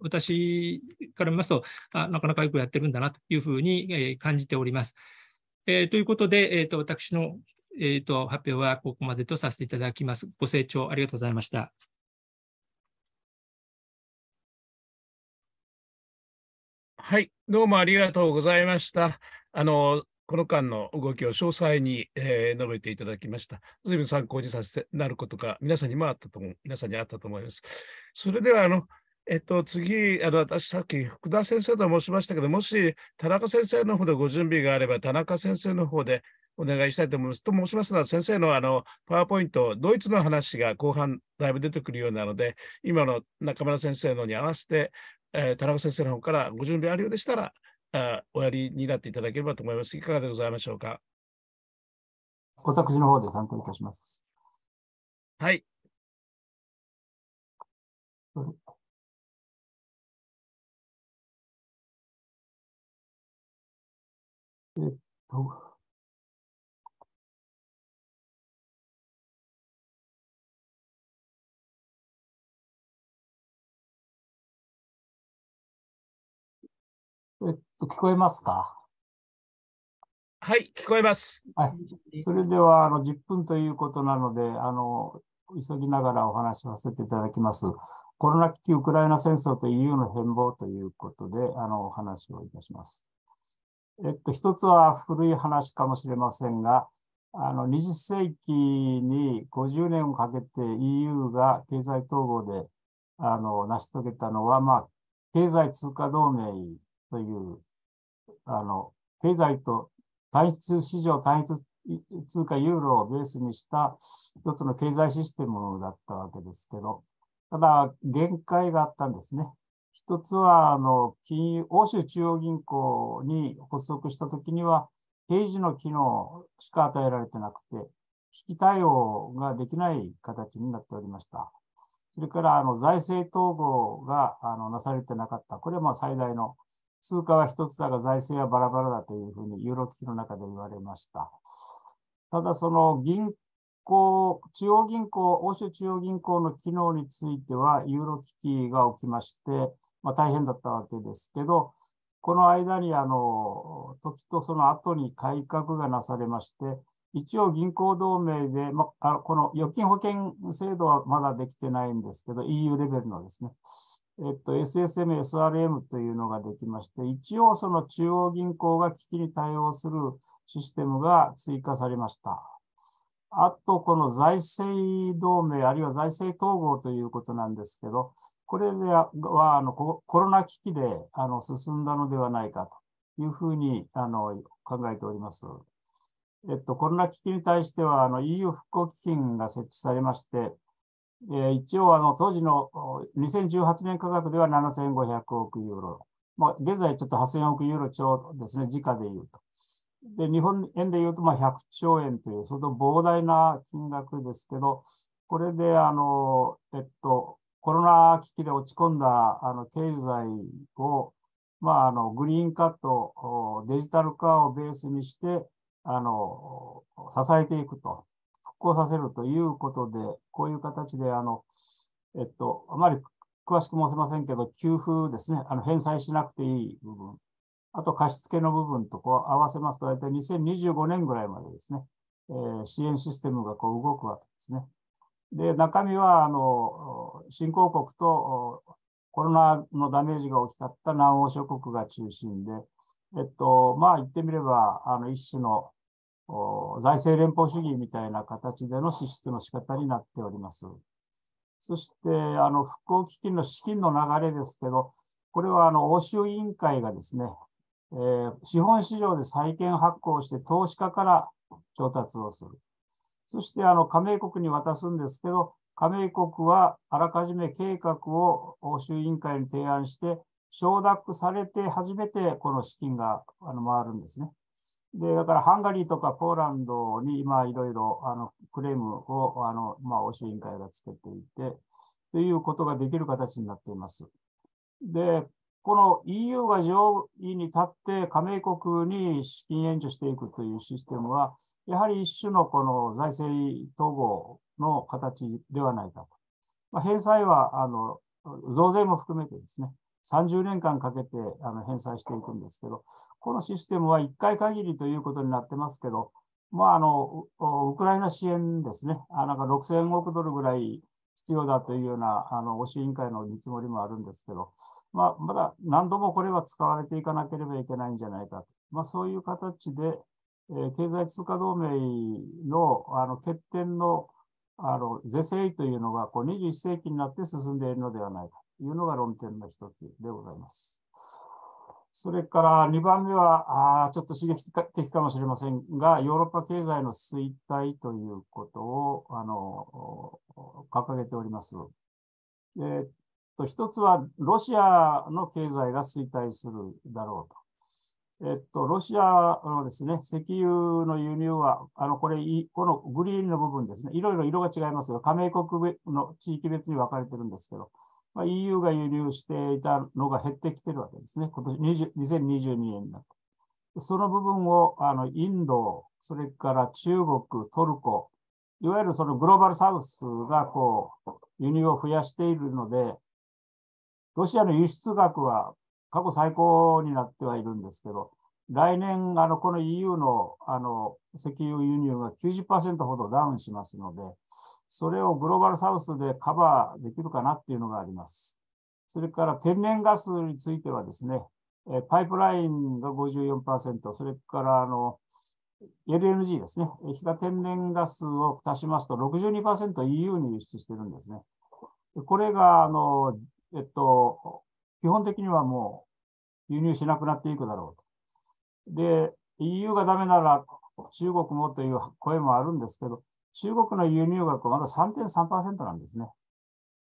私から見ますとあ、なかなかよくやってるんだなというふうに感じております。えー、ということで、えーと私のえーと、発表はここまでとさせていただきます。ご清聴ありがとうございました。はい、どうもありがとうございました。あのこの間の動きを詳細に、えー、述べていただきました。随分参考にさせてなることが皆さんにもあったと思う、皆さんにあったと思います。それでは、あの、えっと、次、あの、私、さっき福田先生と申しましたけど、もし田中先生の方でご準備があれば、田中先生の方で、お願いしたいと思います。と申しますのは、先生のあのパワーポイント、ドイツの話が後半だいぶ出てくるようなので、今の中村先生のに合わせて、えー、田中先生の方からご準備あるようでしたら、あおやりになっていただければと思います。いかがでございましょうか。私の方で担当いたします。はい。えっと。聞こえますかはい、聞こえます。はい、それではあの10分ということなので、あの急ぎながらお話しさせていただきます。コロナ危機ウクライナ戦争と EU の変貌ということで、あのお話をいたします。えっと、一つは古い話かもしれませんが、あの20世紀に50年をかけて EU が経済統合であの成し遂げたのは、まあ、経済通貨同盟という、あの、経済と単一市場、単一通貨ユーロをベースにした一つの経済システムだったわけですけど、ただ、限界があったんですね。一つは、あの、金融、欧州中央銀行に発足したときには、平時の機能しか与えられてなくて、危機対応ができない形になっておりました。それから、あの、財政統合が、あの、なされてなかった。これも最大の通貨は一つだが財政はバラバラだというふうにユーロ危機の中で言われました。ただその銀行、中央銀行、欧州中央銀行の機能についてはユーロ危機が起きまして、まあ、大変だったわけですけど、この間にあの時とその後に改革がなされまして、一応銀行同盟で、まあ、この預金保険制度はまだできてないんですけど、EU レベルのですね、えっと、SSM、SRM というのができまして、一応その中央銀行が危機に対応するシステムが追加されました。あと、この財政同盟、あるいは財政統合ということなんですけど、これではあのコロナ危機であの進んだのではないかというふうにあの考えております。えっと、コロナ危機に対してはあの EU 復興基金が設置されまして、えー、一応あの当時の2018年価格では7500億ユーロ、まあ、現在ちょっと8000億ユーロ超ですね、時価でいうと。で、日本円でいうとまあ100兆円という、相当膨大な金額ですけど、これであの、えっと、コロナ危機で落ち込んだあの経済を、まあ、あのグリーン化とデジタル化をベースにしてあの支えていくとこ興させるということで、こういう形で、あの、えっと、あまり詳しく申せませんけど、給付ですね、あの返済しなくていい部分、あと貸付の部分とこう合わせますと、大体2025年ぐらいまでですね、えー、支援システムがこう動くわけですね。で、中身は、あの、新興国とコロナのダメージが大きかった南欧諸国が中心で、えっと、まあ言ってみれば、あの一種の財政連邦主義みたいな形での支出の仕方になっております。そして、あの、復興基金の資金の流れですけど、これはあの、欧州委員会がですね、えー、資本市場で債券発行して投資家から調達をする。そして、あの、加盟国に渡すんですけど、加盟国はあらかじめ計画を欧州委員会に提案して、承諾されて初めてこの資金があの回るんですね。で、だからハンガリーとかポーランドに今いろいろあのクレームをあの、まあ、欧州委員会がつけていて、ということができる形になっています。で、この EU が上位に立って加盟国に資金援助していくというシステムは、やはり一種のこの財政統合の形ではないかと。まあ、返済は、あの、増税も含めてですね、30年間かけてあの返済していくんですけど、このシステムは1回限りということになってますけど、まあ、あのウクライナ支援ですね、なんか6000億ドルぐらい必要だというようなあの推し委員会の見積もりもあるんですけど、まあ、まだ何度もこれは使われていかなければいけないんじゃないかと、まあ、そういう形で、えー、経済通貨同盟のあの欠点のあの是正というのがこう21世紀になって進んでいるのではないか。いうのが論点の一つでございます。それから2番目は、あちょっと刺激的かもしれませんが、ヨーロッパ経済の衰退ということをあの掲げております。えー、と一つは、ロシアの経済が衰退するだろうと。えっと、ロシアのですね、石油の輸入は、あの、これ、このグリーンの部分ですね、いろいろ色が違いますが、加盟国の地域別に分かれてるんですけど、まあ、EU が輸入していたのが減ってきてるわけですね。今年2022年になって。その部分をあのインド、それから中国、トルコ、いわゆるそのグローバルサウスがこう輸入を増やしているので、ロシアの輸出額は過去最高になってはいるんですけど、来年、あのこの EU のあの石油輸入が90%ほどダウンしますので、それをグローバルサウスでカバーできるかなっていうのがあります。それから天然ガスについてはですね、パイプラインが54%、それからあの LNG ですね、非化天然ガスを足しますと62%、EU に輸出してるんですね。これがあの、えっと、基本的にはもう輸入しなくなっていくだろうと。で、EU がダメなら中国もという声もあるんですけど、中国の輸入額はまだ3.3%なんですね。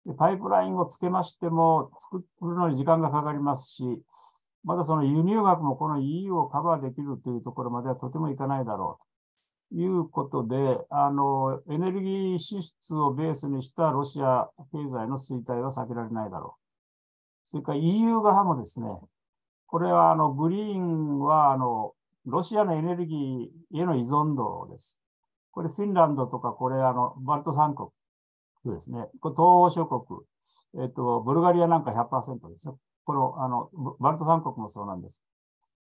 でパイプラインをつけましても、作るのに時間がかかりますし、まだその輸入額もこの EU をカバーできるというところまではとてもいかないだろうということで、あのエネルギー支出をベースにしたロシア経済の衰退は避けられないだろう。それから EU 側もですね、これはあのグリーンはあのロシアのエネルギーへの依存度です。これフィンランドとか、これあの、バルト三国ですね。これ東欧諸国。えっ、と、ブルガリアなんか100%ですよ。この、あの、バルト三国もそうなんです。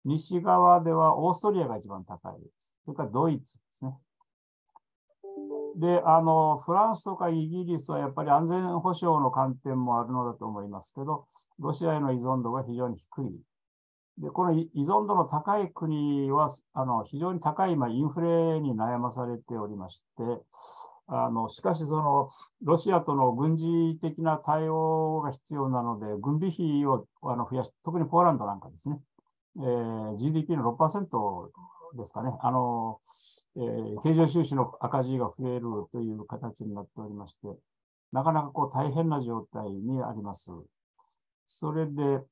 西側ではオーストリアが一番高いです。それからドイツですね。で、あの、フランスとかイギリスはやっぱり安全保障の観点もあるのだと思いますけど、ロシアへの依存度が非常に低いで、この依存度の高い国は、あの、非常に高い今、インフレに悩まされておりまして、あの、しかし、その、ロシアとの軍事的な対応が必要なので、軍備費をあの増やし、特にポーランドなんかですね、えー、GDP の6%ですかね、あの、えー、経常収支の赤字が増えるという形になっておりまして、なかなかこう大変な状態にあります。それで、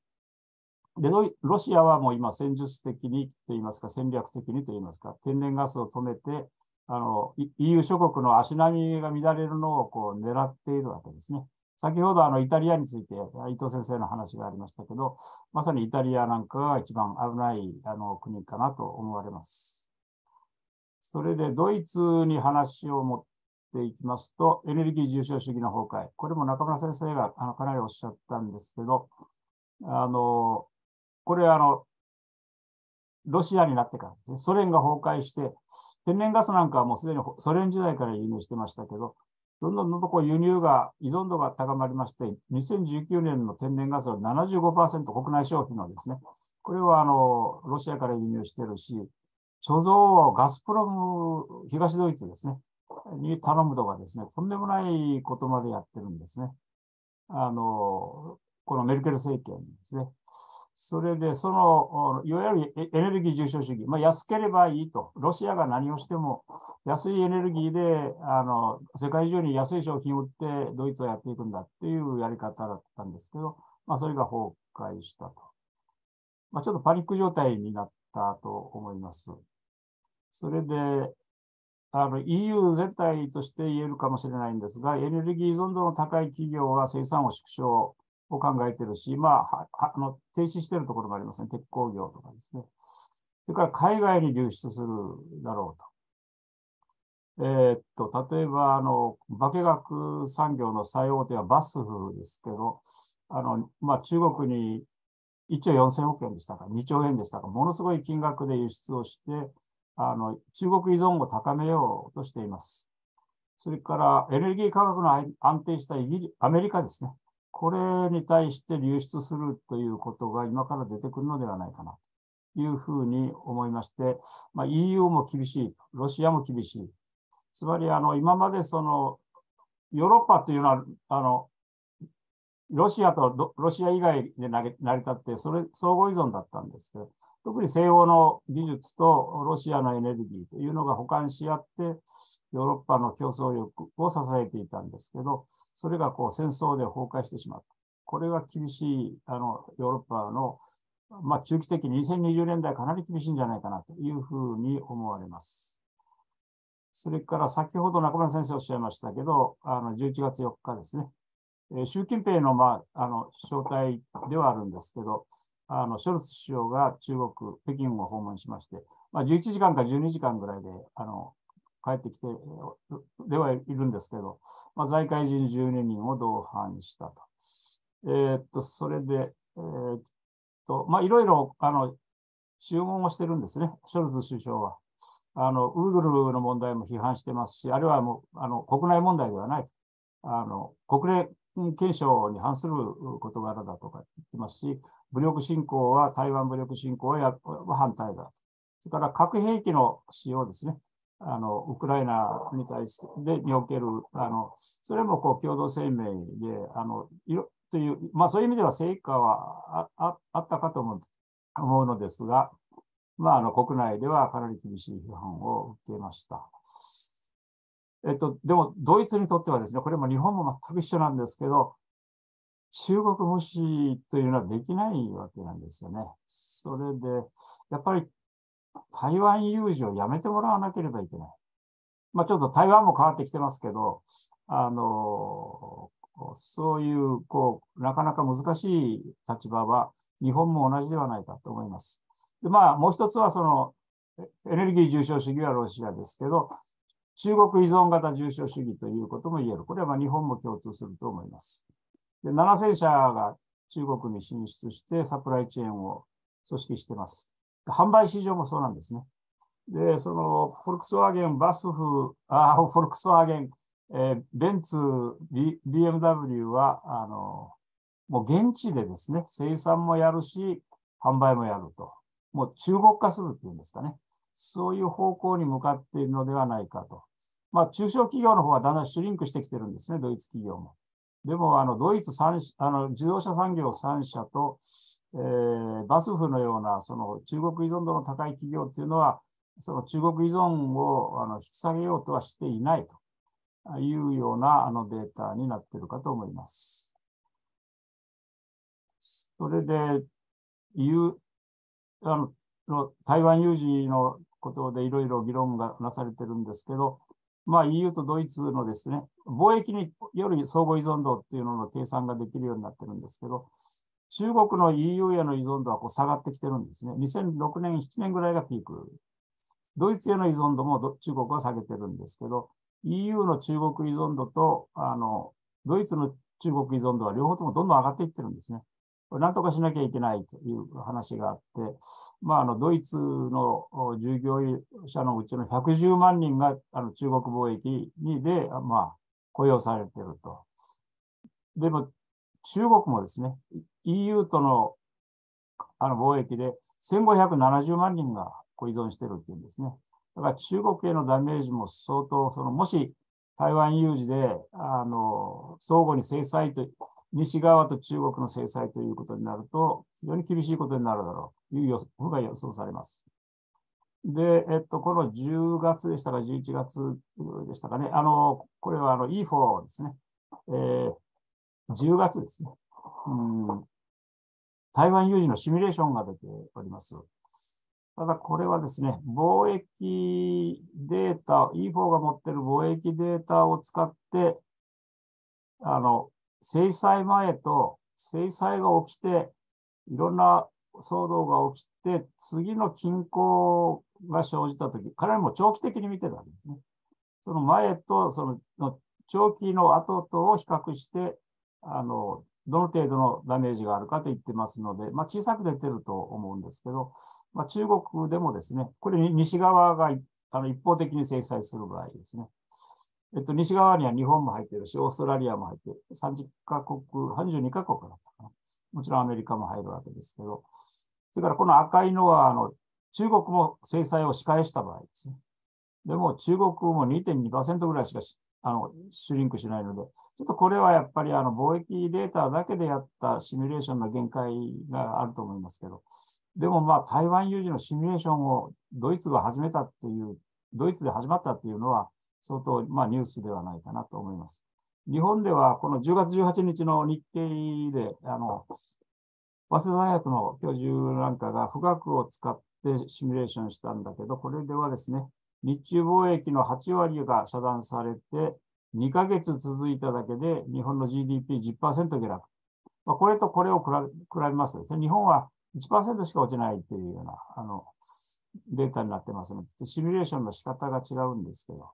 でロシアはもう今、戦術的にといいますか、戦略的にといいますか、天然ガスを止めて、あの EU 諸国の足並みが乱れるのをこう狙っているわけですね。先ほどあのイタリアについて伊藤先生の話がありましたけど、まさにイタリアなんかが一番危ないあの国かなと思われます。それでドイツに話を持っていきますと、エネルギー重症主義の崩壊。これも中村先生があのかなりおっしゃったんですけど、あのこれはあの、ロシアになってからですね、ソ連が崩壊して、天然ガスなんかはもうすでにソ連時代から輸入してましたけど、どんどんどんどんこう輸入が、依存度が高まりまして、2019年の天然ガスは75%国内消費のですね、これはあの、ロシアから輸入してるし、貯蔵をガスプロム、東ドイツですね、に頼むとかですね、とんでもないことまでやってるんですね。あの、このメルケル政権ですね。それで、その、いわゆるエネルギー重症主義、まあ、安ければいいと、ロシアが何をしても、安いエネルギーで、あの、世界中に安い商品を売って、ドイツはやっていくんだっていうやり方だったんですけど、まあ、それが崩壊したと。まあ、ちょっとパニック状態になったと思います。それで、あの EU 全体として言えるかもしれないんですが、エネルギー依存度の高い企業は生産を縮小を考えてるし、まあ、あの停止してるところもありますね。鉄鋼業とかですね。それから海外に流出するだろうと。えー、っと、例えば、あの、化学産業の最大手はバスフですけど、あの、まあ、中国に1兆4000億円でしたか、2兆円でしたか、ものすごい金額で輸出をして、あの、中国依存を高めようとしています。それから、エネルギー価格の安定したイギリアメリカですね。これに対して流出するということが今から出てくるのではないかなというふうに思いまして、まあ、EU も厳しい、ロシアも厳しい。つまりあの今までそのヨーロッパというのはあのロシアとロシア以外で成り立って、それ相互依存だったんですけど、特に西欧の技術とロシアのエネルギーというのが補完し合って、ヨーロッパの競争力を支えていたんですけど、それがこう戦争で崩壊してしまった。これは厳しい、あの、ヨーロッパの、まあ、中期的に2020年代かなり厳しいんじゃないかなというふうに思われます。それから先ほど中村先生おっしゃいましたけど、あの、11月4日ですね、え習近平の,、まあ、招待ではあるんですけど、あのショルツ首相が中国、北京を訪問しまして、まあ、11時間か12時間ぐらいであの帰ってきてではいるんですけど、まあ、財界人12人を同伴したと。えー、っと、それで、えー、っと、まあ、いろいろ、あの、注文をしてるんですね、ショルツ首相は。あの、ウーグルの問題も批判してますし、あるいはもう、あの、国内問題ではないと。あの、国連、憲章に反する事柄だとか言ってますし、武力侵攻は、台湾武力侵攻は反対だと。それから核兵器の使用ですね。あのウクライナに対してにおけるあの、それもこう共同声明であのいろという、まあ、そういう意味では成果はああったかと思う思うのですが、まあ、あの国内ではかなり厳しい批判を受けました。えっと、でもドイツにとってはですね、これも日本も全く一緒なんですけど、中国無視というのはできないわけなんですよね。それで、やっぱり台湾有事をやめてもらわなければいけない。まあちょっと台湾も変わってきてますけど、あの、そういう、こう、なかなか難しい立場は日本も同じではないかと思います。で、まあもう一つはその、エネルギー重症主義はロシアですけど、中国依存型重症主義ということも言える。これはま日本も共通すると思います。で7000社が中国に進出してサプライチェーンを組織してます。販売市場もそうなんですね。で、その、フォルクスワーゲン、バスフ、あ、フォルクスワーゲン、えー、ベンツ、B、BMW は、あの、もう現地でですね、生産もやるし、販売もやると。もう中国化するっていうんですかね。そういう方向に向かっているのではないかと。まあ、中小企業の方はだんだんシュリンクしてきてるんですね、ドイツ企業も。でも、あの、ドイツ3あの、自動車産業3社と、えー、バスフのような、その、中国依存度の高い企業っていうのは、その中国依存をあの引き下げようとはしていないというようなあのデータになっているかと思います。それで、いうあの台湾有事のことでいろいろ議論がなされてるんですけど、まあ、EU とドイツのですね、貿易による相互依存度っていうのの計算ができるようになってるんですけど、中国の EU への依存度はこう下がってきてるんですね。2006年、7年ぐらいがピーク。ドイツへの依存度も中国は下げてるんですけど、EU の中国依存度と、あの、ドイツの中国依存度は両方ともどんどん上がっていってるんですね。なんとかしなきゃいけないという話があって、まあ、あのドイツの従業者のうちの110万人があの中国貿易にで、まあ、雇用されていると。でも中国もですね、EU とのあの貿易で1570万人が依存しているっていうんですね。だから中国へのダメージも相当、そのもし台湾有事であの相互に制裁と西側と中国の制裁ということになると、非常に厳しいことになるだろうという予想が予想されます。で、えっと、この10月でしたか、11月でしたかね、あの、これはあの E4 ですね、えー、10月ですね、うん、台湾有事のシミュレーションが出ております。ただこれはですね、貿易データ、E4 が持っている貿易データを使って、あの、制裁前と制裁が起きて、いろんな騒動が起きて、次の均衡が生じたとき、彼らも長期的に見てるわけですね。その前とその長期の後とを比較して、あの、どの程度のダメージがあるかと言ってますので、まあ、小さく出てると思うんですけど、まあ、中国でもですね、これ西側があの一方的に制裁する場合ですね。えっと、西側には日本も入ってるし、オーストラリアも入ってる。30カ国、32カ国だったかな。もちろんアメリカも入るわけですけど。それからこの赤いのは、あの、中国も制裁を仕返した場合ですね。でも中国も2.2%ぐらいしかしあのシュリンクしないので、ちょっとこれはやっぱりあの貿易データだけでやったシミュレーションの限界があると思いますけど、でもまあ台湾有事のシミュレーションをドイツが始めたっていう、ドイツで始まったっていうのは、相当、まあ、ニュースではないかなと思います。日本ではこの10月18日の日経で、あの、早稲田大学の教授なんかが富岳を使ってシミュレーションしたんだけど、これではですね、日中貿易の8割が遮断されて、2ヶ月続いただけで日本の GDP10% 下落。まあ、これとこれを比べますとですね、日本は1%しか落ちないというような、あの、データになってますので、シミュレーションの仕方が違うんですけど、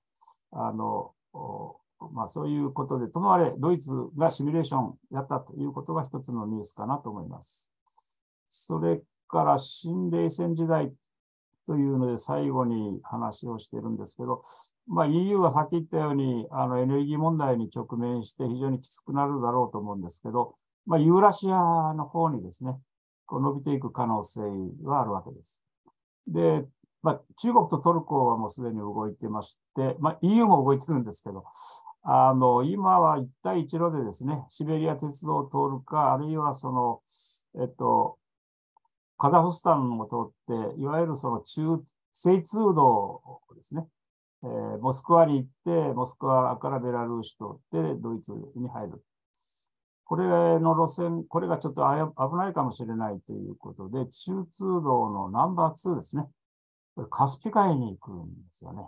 あの、まあ、そういうことで、ともあれ、ドイツがシミュレーションやったということが一つのニュースかなと思います。それから新冷戦時代というので最後に話をしてるんですけど、まあ、EU はさっき言ったようにあのエネルギー問題に直面して非常にきつくなるだろうと思うんですけど、まあ、ユーラシアの方にですね、こう伸びていく可能性はあるわけです。で、まあ、中国とトルコはもうすでに動いてまして、まあ、EU も動いてるんですけど、あの、今は一帯一路でですね、シベリア鉄道を通るか、あるいはその、えっと、カザフスタンを通って、いわゆるその中、西通道ですね、えー、モスクワに行って、モスクワからベラルーシ通って、ドイツに入る。これの路線、これがちょっと危ないかもしれないということで、中通道のナンバー2ですね。カスピ海に行くんですよね。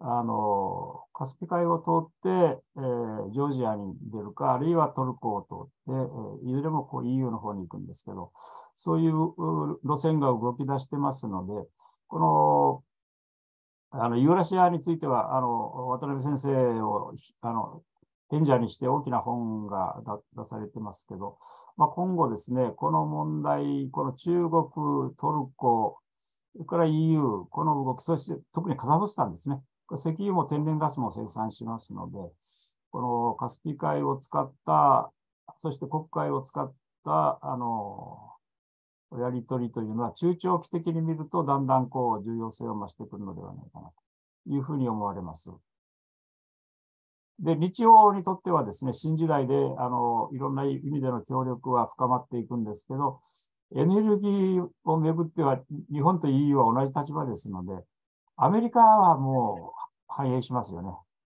あの、カスピ海を通って、えー、ジョージアに出るか、あるいはトルコを通って、えー、いずれもこう EU の方に行くんですけど、そういう路線が動き出してますので、この、あの、ユーラシアについては、あの、渡辺先生を、あの、演者にして大きな本が出されてますけど、まあ、今後ですね、この問題、この中国、トルコ、それから EU、この動き、そして特にカザフスタンですね。石油も天然ガスも生産しますので、このカスピ海を使った、そして黒海を使った、あの、やり取りというのは中長期的に見るとだんだんこう重要性を増してくるのではないかなというふうに思われます。で、日欧にとってはですね、新時代で、あの、いろんな意味での協力は深まっていくんですけど、エネルギーをめぐっては日本と EU は同じ立場ですので、アメリカはもう反映しますよね。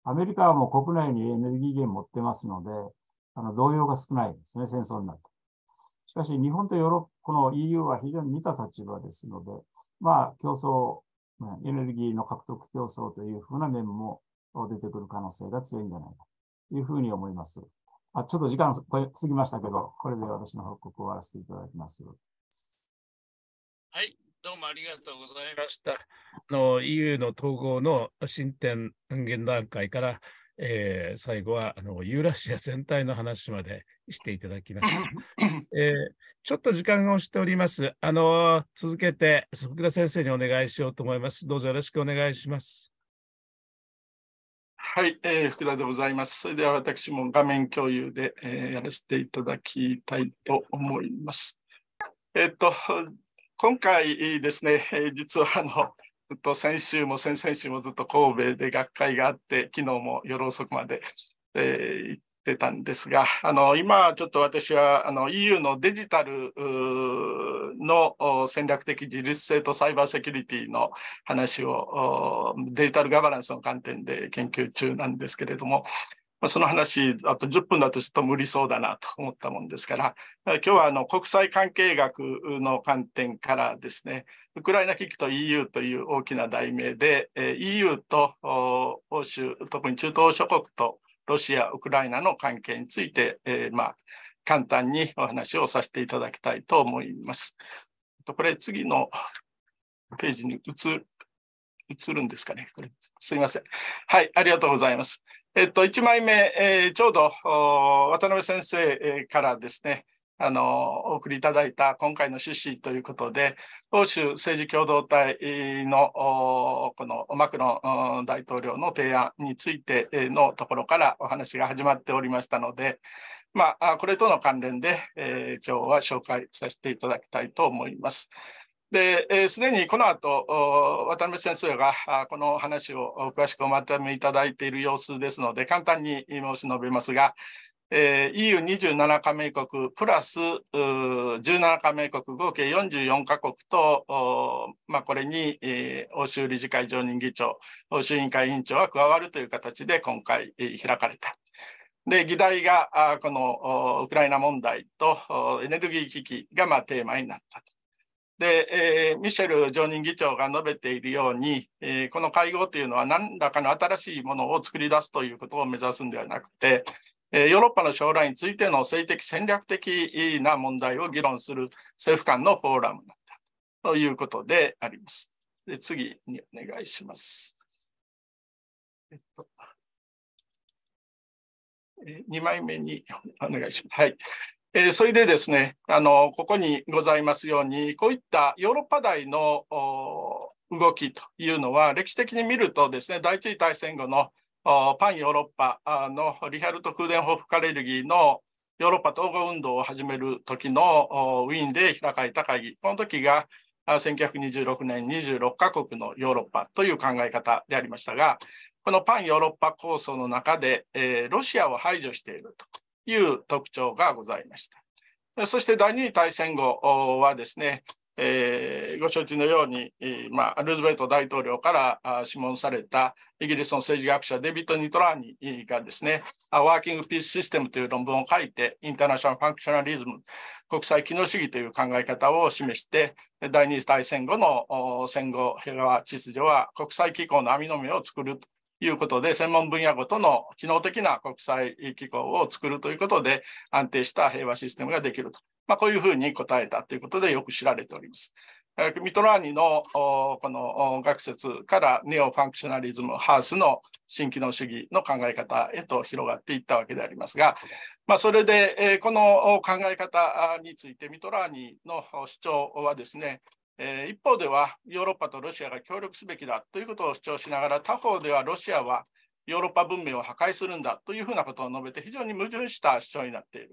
アメリカはもう国内にエネルギー源持ってますので、あの動揺が少ないですね、戦争になって。しかし、日本とヨーロッパ、この EU は非常に似た立場ですので、まあ、競争、エネルギーの獲得競争というふうな面も出てくる可能性が強いんじゃないかというふうに思います。あちょっと時間過ぎましたけど、これで私の報告を終わらせていただきます。はい、どうもありがとうございました。の EU の統合の進展現段階から、えー、最後はあのユーラシア全体の話までしていただきました。えー、ちょっと時間が押しております。あの続けて、福田先生にお願いしようと思います。どうぞよろしくお願いします。はい、えー、福田でございます。それでは私も画面共有で、えー、やらせていただきたいと思います。えっ、と、今回ですね、え実はあの、ずっと先週も先々週もずっと神戸で学会があって、昨日も夜遅くまで、えー、行てたんですが、あの今、ちょっと私はあの EU のデジタルの戦略的自律性とサイバーセキュリティの話をデジタルガバナンスの観点で研究中なんですけれども、その話、あと10分だとちょっと無理そうだなと思ったもんですから、今日はあの国際関係学の観点からですね、ウクライナ危機と EU という大きな題名で、EU と欧州、特に中東欧諸国とロシア、ウクライナの関係について、えー、まあ、簡単にお話をさせていただきたいと思います。これ、次のページに移移るんですかね。これすいません。はい、ありがとうございます。えっと、1枚目、えー、ちょうど渡辺先生からですね、あの、お送りいただいた今回の趣旨ということで、欧州政治共同体の、このマクロン大統領の提案についてのところからお話が始まっておりましたので、まあ、これとの関連で、えー、今日は紹介させていただきたいと思います。で、す、で、にこの後、渡辺先生がこの話を詳しくおまとめいただいている様子ですので、簡単に申し述べますが、えー、EU27 加盟国プラス17加盟国合計44カ国と、まあ、これに、えー、欧州理事会常任議長欧州委員会委員長は加わるという形で今回、えー、開かれた。で議題があこのウクライナ問題とエネルギー危機が、まあ、テーマになったと。で、えー、ミシェル常任議長が述べているように、えー、この会合というのは何らかの新しいものを作り出すということを目指すんではなくて、ヨーロッパの将来についての政治的戦略的な問題を議論する政府間のフォーラムだったということであります。で次にお願いします。えっと、2枚目にお願いします。はい。えー、それでですねあの、ここにございますように、こういったヨーロッパ大の動きというのは、歴史的に見るとですね、第一次大戦後のパンヨーロッパのリヒャルト・クーデンホフ・カレルギーのヨーロッパ統合運動を始める時のウィーンで開かれた会議この時が1926年26カ国のヨーロッパという考え方でありましたがこのパンヨーロッパ構想の中で、えー、ロシアを排除しているという特徴がございました。そして第二次大戦後はですねえー、ご承知のように、まあ、ルーズベルト大統領から諮問されたイギリスの政治学者デビッド・ニトラーニがですね、ワーキング・ピース・システムという論文を書いて、インターナショナル・ファンクショナリズム、国際機能主義という考え方を示して、第二次大戦後の戦後平和秩序は国際機構の網の目を作るということで、専門分野ごとの機能的な国際機構を作るということで、安定した平和システムができるとまあ、こういうふうに答えたということでよく知られております。ミトラーニのこの学説からネオファンクショナリズムハウスの新機能主義の考え方へと広がっていったわけでありますが、まあ、それでこの考え方についてミトラーニの主張はですね一方ではヨーロッパとロシアが協力すべきだということを主張しながら他方ではロシアはヨーロッパ文明を破壊するんだというふうなことを述べて非常に矛盾した主張になっている。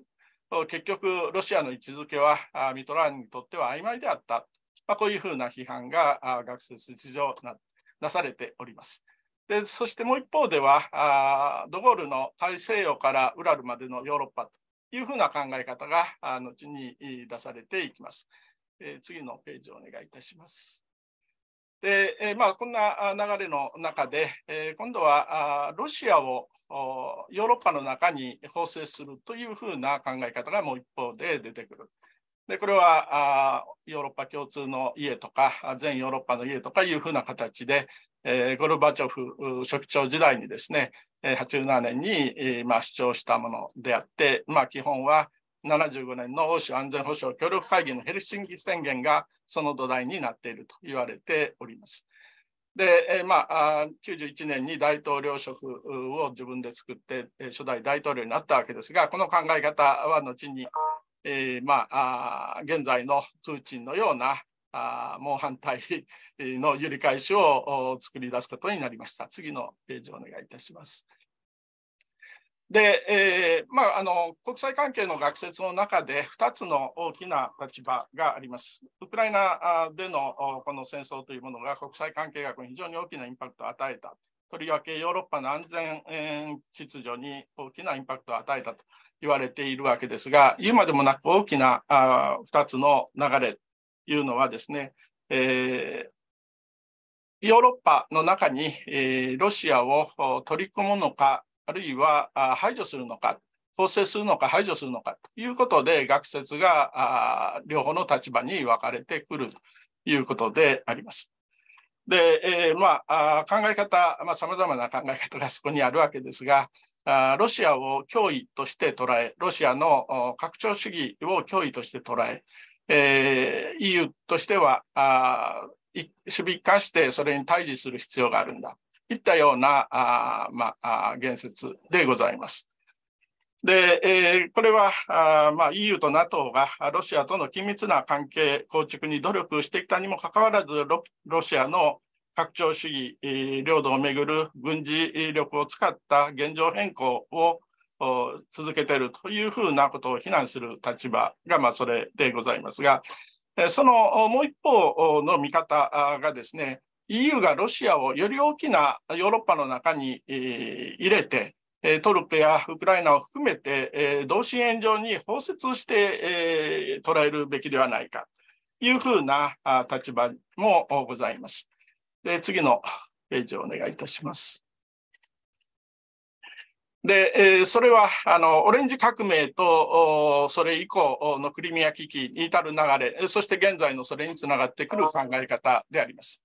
結局ロシアの位置づけはミトラーにとっては曖昧であった、まあ、こういうふうな批判が学説上ななされております。でそしてもう一方ではドゴールの大西洋からウラルまでのヨーロッパというふうな考え方が後に出されていきます。次のページをお願いいたします。で、えまあ、こんな流れの中で、え今度はあロシアをヨーロッパの中に包摂するというふうな考え方がもう一方で出てくる。でこれはあヨーロッパ共通の家とか全ヨーロッパの家とかいうふうな形で、えゴルバチョフ書記長時代にですね87年に、えまあ、主張したものであって、まあ、基本は75年の欧州安全保障協力会議のヘルシンキ宣言がその土台になっていると言われております。で、えー、まあ、91年に大統領職を自分で作って、初代大統領になったわけですが、この考え方は後に、えー、まあ、現在のプーチンのようなあ猛反対の揺り返しを作り出すことになりました。次のページをお願いいたします。で、えー、まあ、あの国際関係の学説の中で2つの大きな立場があります。ウクライナでのこの戦争というものが国際関係学に非常に大きなインパクトを与えた。とりわけヨーロッパの安全秩序に大きなインパクトを与えたと言われているわけですが、言うまでもなく大きなあ2つの流れというのはですね、えー、ヨーロッパの中に、えー、ロシアを取り込むのかあるいは排除するのか、統制するのか排除するのかということで、学説が両方の立場に分かれてくるということであります。で、えー、まあ、考え方、まあ、様々な考え方がそこにあるわけですが、ロシアを脅威として捉え、ロシアの拡張主義を脅威として捉え、えー、EU としては守備一貫してそれに対峙する必要があるんだいったようなあ、まあ、言説でございます。で、えー、これはあ、まあ、EU と NATO がロシアとの緊密な関係構築に努力してきたにもかかわらずロ、ロシアの拡張主義、えー、領土をめぐる軍事力を使った現状変更を続けているというふうなことを非難する立場が、まあ、それでございますが、そのもう一方の見方がですね、EU がロシアをより大きなヨーロッパの中に、入れて、トルコやウクライナを含めて、同心円状に包摂して、捉えるべきではないかというふうな立場もございます。次のページをお願いいたします。で、それは、あの、オレンジ革命と、それ以降のクリミア危機に至る流れ、そして現在のそれにつながってくる考え方であります。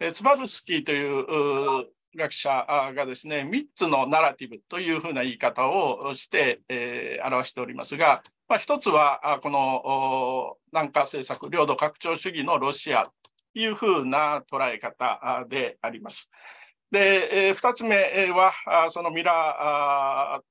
えツバルスキーという学者がですね、3つのナラティブというふうな言い方をして、えー、表しておりますが、まあ、1つは、この南下政策、領土拡張主義のロシアというふうな捉え方であります。で、えー、2つ目は、そのミラー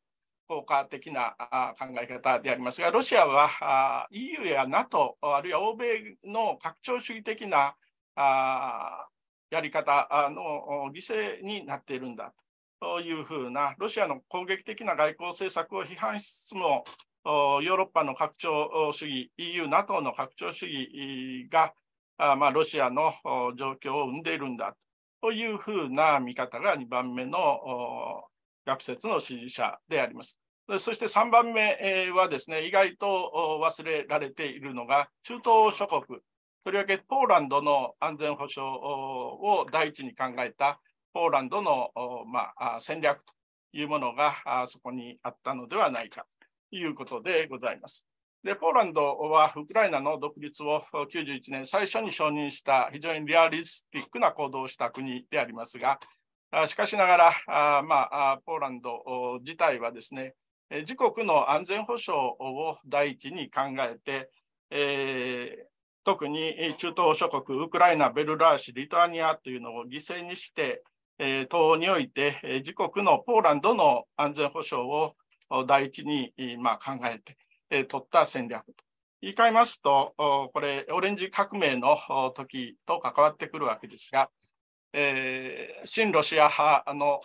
効果的な考え方でありますが、ロシアは EU や NATO、あるいは欧米の拡張主義的なあやり方の犠牲になっているんだというふうなロシアの攻撃的な外交政策を批判しつつもヨーロッパの拡張主義 EU、NATO の拡張主義が、まあ、ロシアの状況を生んでいるんだというふうな見方が2番目の学説の支持者であります。そして3番目はですね、意外と忘れられているのが、中東諸国とりわけポーランドの安全保障を第一に考えたポーランドの、まあ、戦略というものがそこにあったのではないかということでございます。でポーランドはウクライナの独立を91年最初に承認した非常にリアリスティックな行動をした国でありますがしかしながらあ、まあ、ポーランド自体はですね自国の安全保障を第一に考えて、え特に中東諸国、ウクライナ、ベルラーシ、リトアニアというのを犠牲にして、東欧において、自国のポーランドの安全保障を第一に、ま考えて、取った戦略と。言い換えますと、これ、オレンジ革命の時と関わってくるわけですが、え親ロシア派の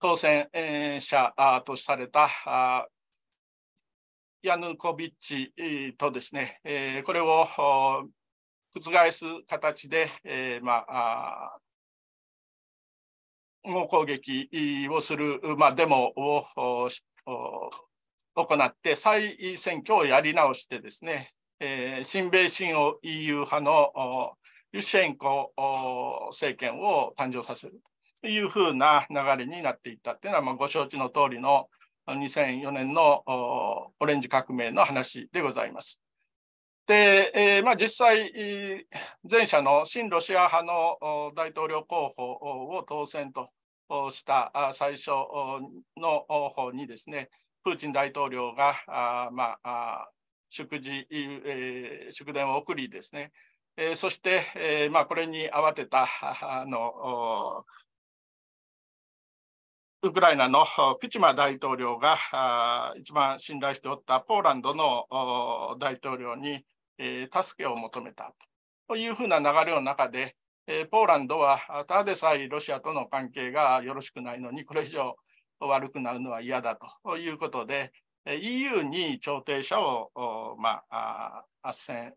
当選者とされたヤヌコビッチとですね、えー、これを覆す形で、えー、まあ、猛攻撃をする、まあ、デモを行って再選挙をやり直してですね、えー、新米新欧 EU 派のユシェンコ政権を誕生させるというふうな流れになっていったというのは、まあ、ご承知の通りの2004年のオレンジ革命の話でございます。で、えー、まあ、実際、前者の親ロシア派の大統領候補を当選とした最初の方にですね、プーチン大統領が、まあ、祝辞、祝電を送りですね、そして、まあ、これに慌てたあのウクライナのクチマ大統領が一番信頼しておったポーランドの大統領に助けを求めたというふうな流れの中で、ポーランドはただでさえロシアとの関係がよろしくないのに、これ以上悪くなるのは嫌だということで、EU に調停者を、まあ、せん、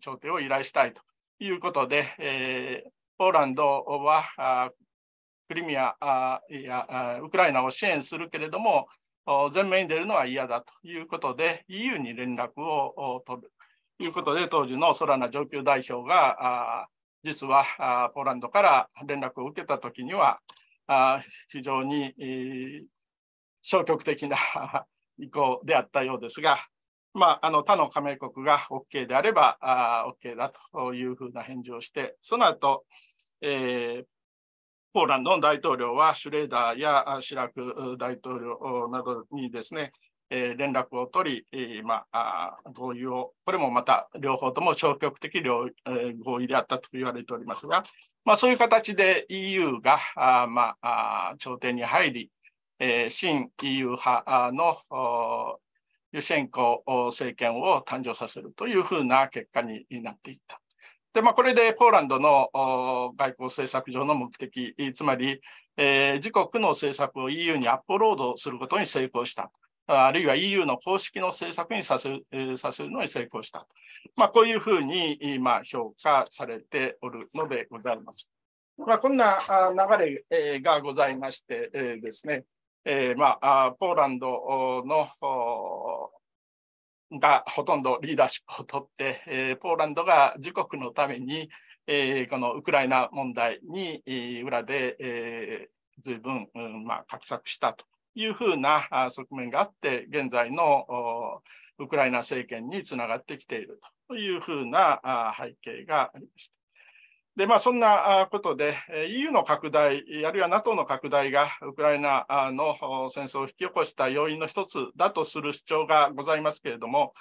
調停を依頼したいということで、ポーランドはクリミアあいやウクライナを支援するけれども、前面に出るのは嫌だということで、EU に連絡を取るということで、当時のソラナ上級代表が、実はポーランドから連絡を受けたときには、非常に消極的な 意向であったようですが、まあ、あの他の加盟国が OK であればあ OK だというふうな返事をして、その後、えー、ポーランドの大統領はシュレーダーやシラク大統領などにですね、え連絡を取り、えまあ、合意を、これもまた両方とも消極的え合意であったと言われておりますが、まあ、そういう形で EU があ、まあ、調停に入り、え新 EU 派のユシェンコ政権を誕生させるというふうな結果になっていった。で、まあ、これでポーランドの外交政策上の目的、つまり、えー、自国の政策を EU にアップロードすることに成功した。あるいは EU の公式の政策にさせる,、えー、させるのに成功した。まあ、こういうふうに、今評価されておるのでございます。まあ、こんな流れがございましてですね、えーまあ、ポーランドのがほとんどリーダーシップを取って、えー、ポーランドが自国のために、えー、このウクライナ問題に、えー、裏で、えー、随分、うんまあ、画策したというふうな側面があって、現在のウクライナ政権につながってきているというふうな背景がありました。でまあ、そんなことで EU の拡大あるいは NATO の拡大がウクライナの戦争を引き起こした要因の一つだとする主張がございますけれども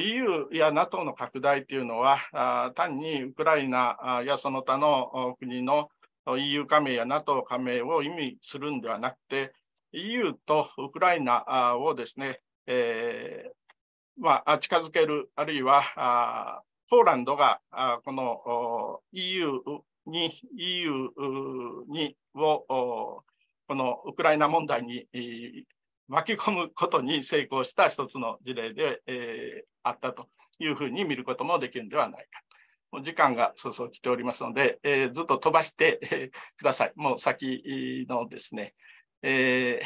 EU や NATO の拡大というのは単にウクライナやその他の国の EU 加盟や NATO 加盟を意味するんではなくて EU とウクライナをですね、えーまあ、近づけるあるいはポーランドがこの EU に EU にをこのウクライナ問題に巻き込むことに成功した一つの事例で、えー、あったというふうに見ることもできるんではないか。もう時間がそうそう来ておりますので、えー、ずっと飛ばして、えー、ください。もう先のですね、えー、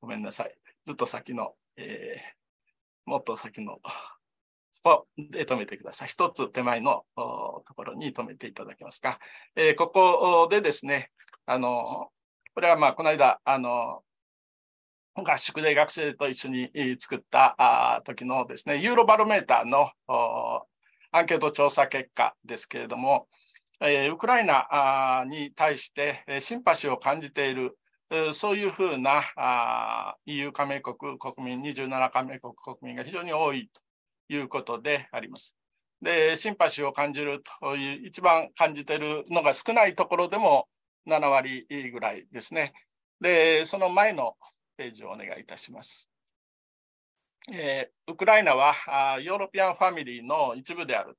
ごめんなさい。ずっと先の、えー、もっと先のここで止めてください。一つ手前のところに止めていただけますか。えー、ここでですね、あの、これはまあ、この間、あの、合宿で学生と一緒に作った時のですね、ユーロバロメーターのアンケート調査結果ですけれども、えー、ウクライナに対してシンパシーを感じているそういうふうな EU 加盟国、国民、27加盟国、国民が非常に多いということであります。でシンパシーを感じるという一番感じてるのが少ないところでも7割ぐらいですね。でその前のページをお願いいたします。えー、ウクライナはあヨーロピアンファミリーの一部である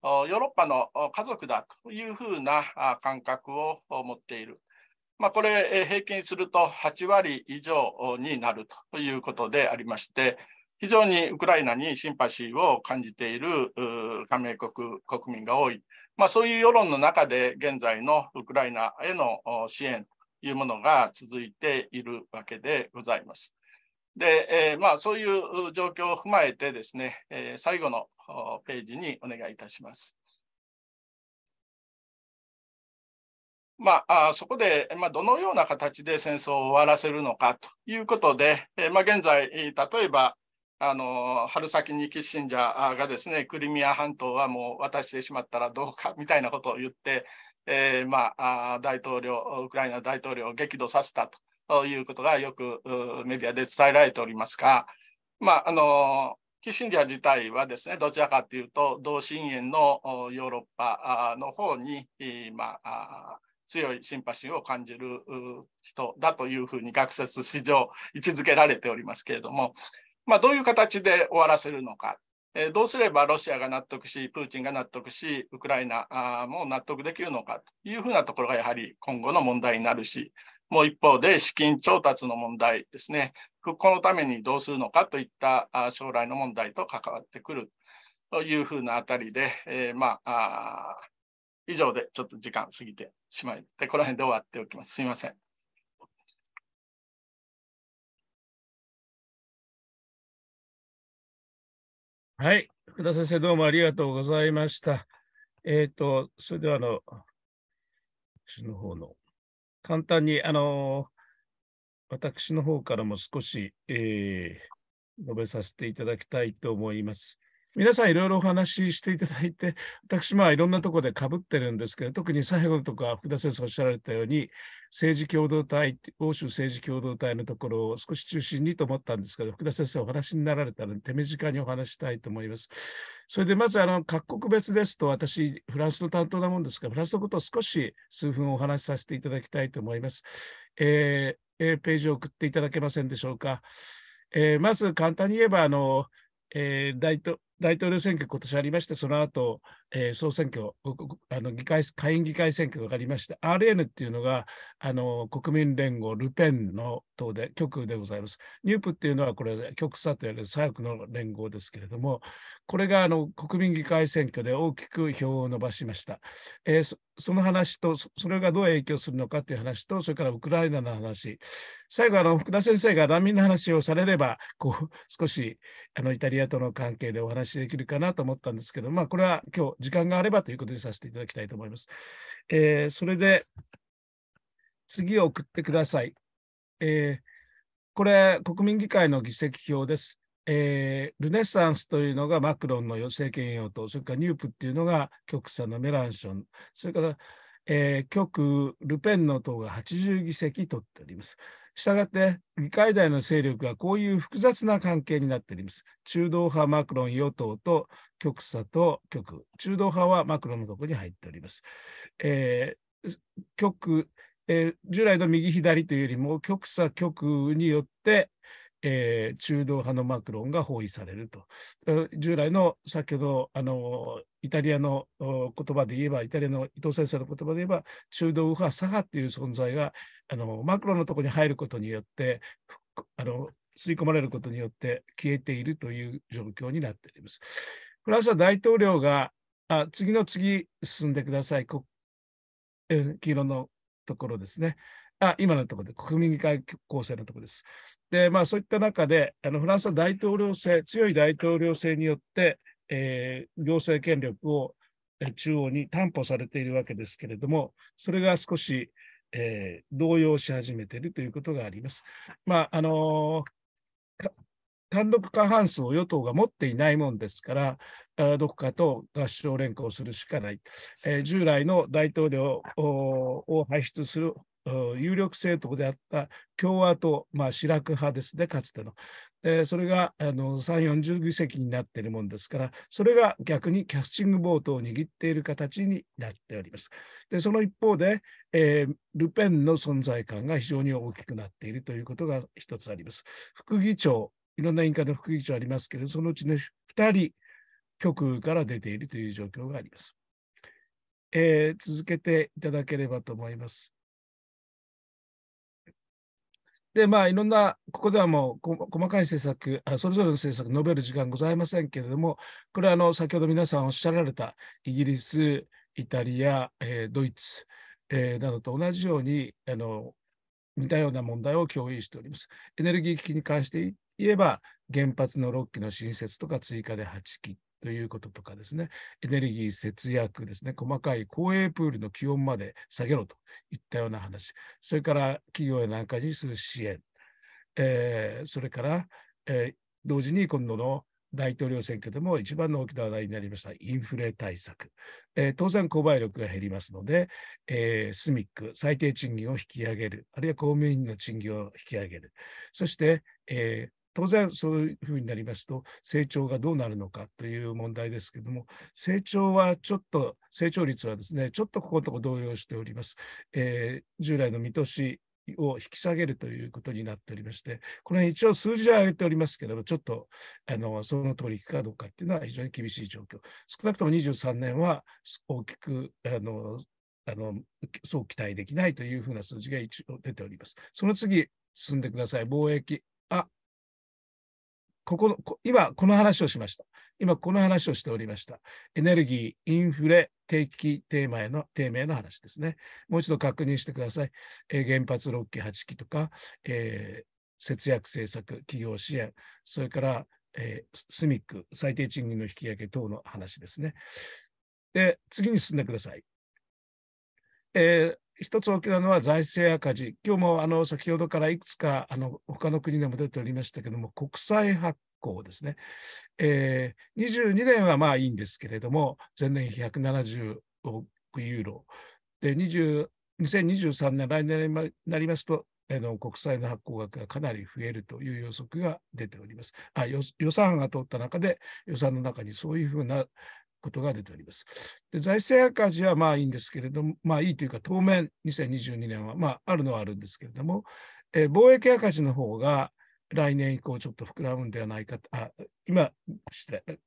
とヨーロッパの家族だというふうな感覚を持っている。まあ、これ平均すると8割以上になるということでありまして、非常にウクライナにシンパシーを感じている加盟国国民が多い、まあ、そういう世論の中で現在のウクライナへの支援というものが続いているわけでございます。で、えー、まあ、そういう状況を踏まえてですね、えー、最後のページにお願いいたします。まあ、そこで、まあ、どのような形で戦争を終わらせるのかということで、えー、まあ、現在、例えばあの春先にキッシンジャーがですねクリミア半島はもう渡してしまったらどうかみたいなことを言って、えー、まあ、大統領ウクライナ大統領を激怒させたということがよくメディアで伝えられておりますが、まあ、あのキッシンジャー自体はですねどちらかというと同心円のヨーロッパの方に、まあ、強いシンパシーを感じる人だというふうに学説史上位置づけられておりますけれども、まあ、どういう形で終わらせるのか、えー、どうすればロシアが納得し、プーチンが納得し、ウクライナも納得できるのかというふうなところがやはり今後の問題になるし、もう一方で資金調達の問題ですね、復興のためにどうするのかといった将来の問題と関わってくるというふうなあたりで、えー、まあ以上でちょっと時間過ぎてしまい、この辺で終わっておきます。すみません。はい、福田先生、どうもありがとうございました。えっ、ー、と、それでは、あの、私の方の、簡単に、あの、私の方からも少し、えー、述べさせていただきたいと思います。皆さんいろいろお話ししていただいて、私、まあいろんなところでかぶってるんですけど、特に最後のところは福田先生おっしゃられたように、政治共同体、欧州政治共同体のところを少し中心にと思ったんですけど、福田先生お話になられたので、手短にお話したいと思います。それでまずあの各国別ですと、私、フランスの担当なもんですが、フランスのことを少し数分お話しさせていただきたいと思います。えー、ページを送っていただけませんでしょうか。えー、まず簡単に言えば、あの、えー、大統大統領選挙今年ありまして、その後、えー、総選挙あの議会、下院議会選挙がありまして、RN っていうのがあの国民連合ルペンの党で極右でございます。ニュープっていうのはこれ極左といわれる左翼の連合ですけれども、これがあの国民議会選挙で大きく票を伸ばしました。えー、その話とそ、れがどう影響するのかという話と、それからウクライナの話、最後あの、福田先生が難民の話をされれば、こう少しあのイタリアとの関係でお話できるかなと思ったんですけど、まあ、これは今日時間があればということでさせていただきたいと思います。えー、それで、次を送ってください。えー、これ、国民議会の議席表です。えー、ルネッサンスというのがマクロンの政権与党、それからニュープっていうのが極左のメランション、それから、えー、極ルペンの党が80議席取っております。したがって、議会内の勢力がこういう複雑な関係になっております。中道派マクロン与党と極左と極、中道派はマクロンのとこに入っております。えー、極、えー、従来の右左というよりも極左極によって、えー、中道派のマクロンが包囲されると。従来の先ほどあのイタリアの言葉で言えば、イタリアの伊藤先生の言葉で言えば、中道右派、左派という存在があのマクロンのところに入ることによってあの、吸い込まれることによって消えているという状況になっています。フランスは大統領があ次の次進んでください。黄色のところですね。あ今のところで、国民議会構成のところです。で、まあ、そういった中で、あのフランスは大統領制、強い大統領制によって、えー、行政権力を中央に担保されているわけですけれども、それが少し、えー、動揺し始めているということがあります。まああのー、単独過半数を与党が持っていないもんですから、どこかと合唱連行するしかない。えー、従来の大統領を輩出する有力政党であった共和党、まあ、ラク派ですね、かつての。えそれがあの3、40議席になっているもんですから、それが逆にキャスティングボートを握っている形になっております。で、その一方で、えー、ルペンの存在感が非常に大きくなっているということが一つあります。副議長、いろんな委員会の副議長ありますけれど、そのうちの2人、極右から出ているという状況があります。えー、続けていただければと思います。で、まあ、いろんな、ここではもう細かい政策あ、それぞれの政策述べる時間ございませんけれども、これはあの先ほど皆さんおっしゃられたイギリス、イタリア、えー、ドイツ、えー、などと同じようにあの似たような問題を共有しております。エネルギー危機に関して言えば、原発の6基の新設とか追加で8基ということとかですね、エネルギー節約ですね、細かい公営プールの気温まで下げろといったような話、それから企業やなんかにする支援、えー、それから、えー、同時に今度の大統領選挙でも一番の大きな話題になりましたインフレ対策。えー、当然、購買力が減りますので、えー、スミック、最低賃金を引き上げる、あるいは公務員の賃金を引き上げる、そして、えー、当然そういうふうになりますと成長がどうなるのかという問題ですけども成長はちょっと成長率はですねちょっとこことこ動揺しております、えー、従来の見通しを引き下げるということになっておりまして、この辺一応数字は上げておりますけれども、ちょっとあのその通りいくかどうかっていうのは非常に厳しい状況。少なくとも23年は大きくあのあのそう期待できないというふうな数字が一応出ております。その次、進んでください。貿易。あ、ここの、今この話をしました。今この話をしておりました。エネルギー、インフレ、定期テーマへの、低迷の話ですね。もう一度確認してください。えー、原発6期、8期とか、えー、節約政策、企業支援、それから、えー、スミック、最低賃金の引き上げ等の話ですね。で、次に進んでください。えー、一つ大きなのは財政赤字、今日もあの先ほどからいくつかあの他の国でも出ておりましたけども、国債発行ですね、えー、22年はまあいいんですけれども、前年比170億ユーロ、で20 2 3年、来年になりますと、の国債の発行額がかなり増えるという予測が出ております。あ予算案が通った中で、予算の中にそういうふうなことが出ております。で財政赤字はまあいいんですけれども、まあいいというか、当面2022年は、まああるのはあるんですけれども、えー、貿易赤字の方が来年以降ちょっと膨らむんではないかと、あ今、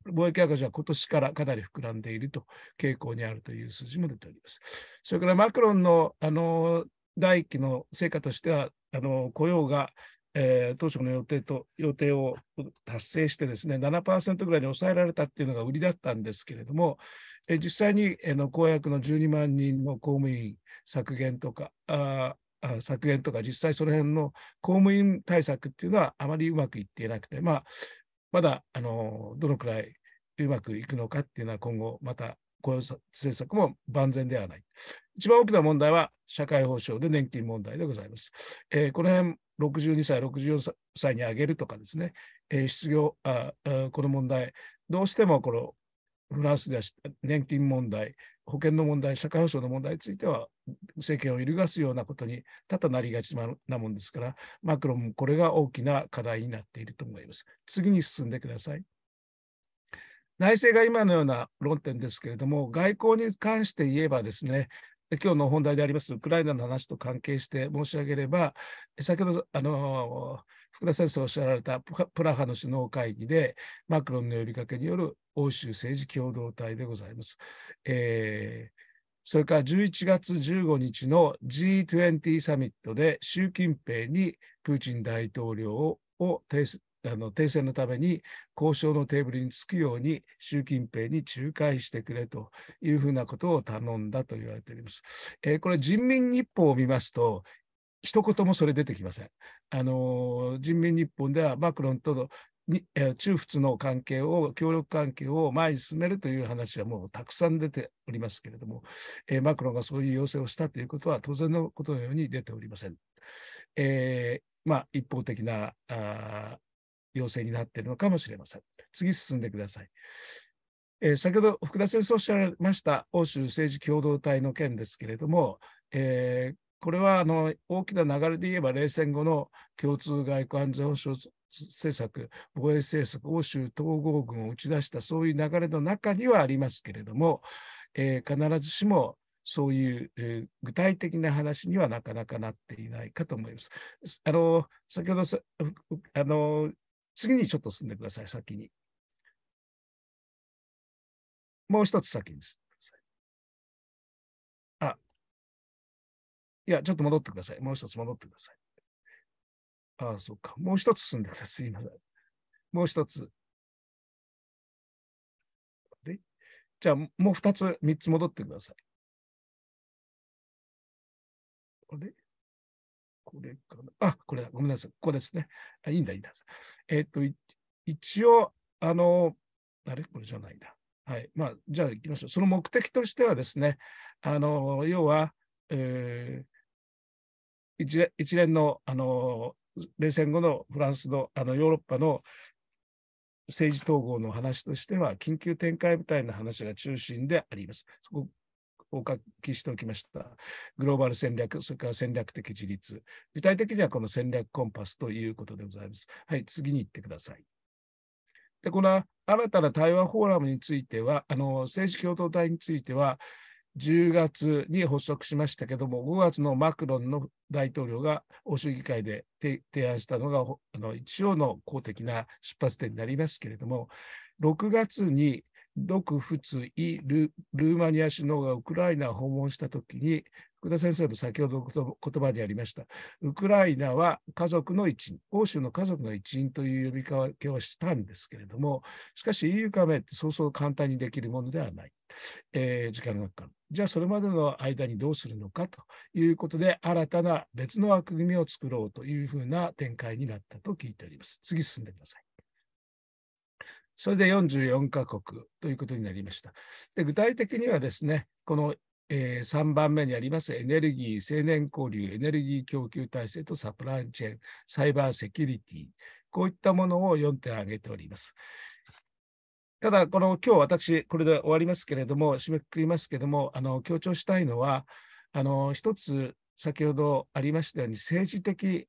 貿易赤字は今年からかなり膨らんでいると傾向にあるという数字も出ております。それからマクロンの、あの第1期の成果としては、あの雇用がえー、当初の予定と予定を達成してですね7%ぐらいに抑えられたっていうのが売りだったんですけれども、えー、実際に、えー、の公約の12万人の公務員削減とかあ削減とか実際その辺の公務員対策っていうのはあまりうまくいっていなくて、まあ、まだあのどのくらいうまくいくのかっていうのは今後また雇用政策も万全ではない。一番大きな問題は社会保障で年金問題でございます。えー、この辺、62歳、64歳に上げるとかですね、えー、失業あ、この問題、どうしてもこのフランスでは年金問題、保険の問題、社会保障の問題については、政権を揺るがすようなことに多々なりがちなもんですから、マクロンもこれが大きな課題になっていると思います。次に進んでください。内政が今のような論点ですけれども、外交に関して言えばですね、今日の本題であります、ウクライナの話と関係して申し上げれば、先ほど、あの福田先生おっしゃられたプラハの首脳会議で、マクロンの呼びかけによる欧州政治共同体でございます。えーそれから11月15日の G20 サミットで習近平にプーチン大統領を提あの停戦のために交渉のテーブルにつくように習近平に仲介してくれというふうなことを頼んだと言われております。えー、これ人民日報を見ますと一言もそれ出てきません。あの人民日報ではマクロンとのに、えー、中仏の関係を、協力関係を前に進めるという話はもうたくさん出ておりますけれども、えー、マクロンがそういう要請をしたということは当然のことのように出ておりません。えー、まあ、一方的なあ要請になっているのかもしれません。次進んでください。えー、先ほど福田先生おっしゃられました欧州政治共同体の件ですけれども、えー、これはあの大きな流れで言えば冷戦後の共通外交安全保障政策、防衛政策、欧州統合軍を打ち出したそういう流れの中にはありますけれども、えー、必ずしもそういう、えー、具体的な話にはなかなかなっていないかと思います。あの先ほどあの次にちょっと進んでください、先に。もう一つ先に進んでください。あ、いや、ちょっと戻ってください。もう一つ戻ってください。ああ、そうか。もう一つ進んでください。すいません。もう一つ。でじゃあ、もう二つ、三つ戻ってください。あれこれかなあ、これだ。ごめんなさい。ここですね。あいいんだ、いいんだ。えっ、と、一応、あの、あれこれじゃないな。はい。まあ、じゃあ行きましょう。その目的としてはですね、あの、要は、えー、一一連の、あの、冷戦後のフランスの、あの、ヨーロッパの政治統合の話としては、緊急展開部隊の話が中心であります。そこお書きしておきました。グローバル戦略、それから戦略的自立。具体的にはこの戦略コンパスということでございます。はい、次に行ってください。で、この新たな対話フォーラムについては、あの政治共同体については、10月に発足しましたけども、5月のマクロンの大統領が欧州議会で提案したのがあの一応の公的な出発点になりますけれども、6月に独仏イルーマニア首脳がウクライナを訪問したときに、福田先生の先ほどの言葉にありました、ウクライナは家族の一員、欧州の家族の一員という呼びかけをしたんですけれども、しかし EU 加盟ってそうそう簡単にできるものではない。えー、時間がかかる。じゃあ、それまでの間にどうするのかということで、新たな別の枠組みを作ろうというふうな展開になったと聞いております。次進んでください。それで44カ国ということになりました。で具体的にはですね、この、えー、3番目にありますエネルギー、青年交流、エネルギー供給体制とサプライチェーン、サイバーセキュリティ、こういったものを4点挙げております。ただ、この今日私、これで終わりますけれども、締めくくりますけれども、あの強調したいのは、あの一つ、先ほどありましたように、政治的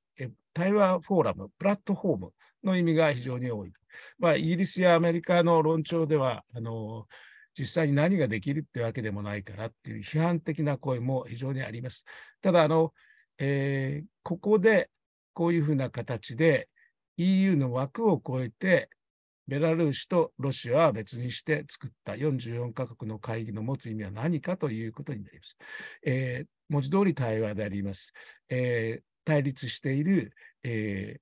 対話フォーラム、プラットフォームの意味が非常に多い。まあ、イギリスやアメリカの論調ではあの実際に何ができるってわけでもないからっていう批判的な声も非常にあります。ただあの、えー、ここでこういうふうな形で EU の枠を超えてベラルーシとロシアは別にして作った44カ国の会議の持つ意味は何かということになります。えー、文字通り対話であります。えー、対立している、えー、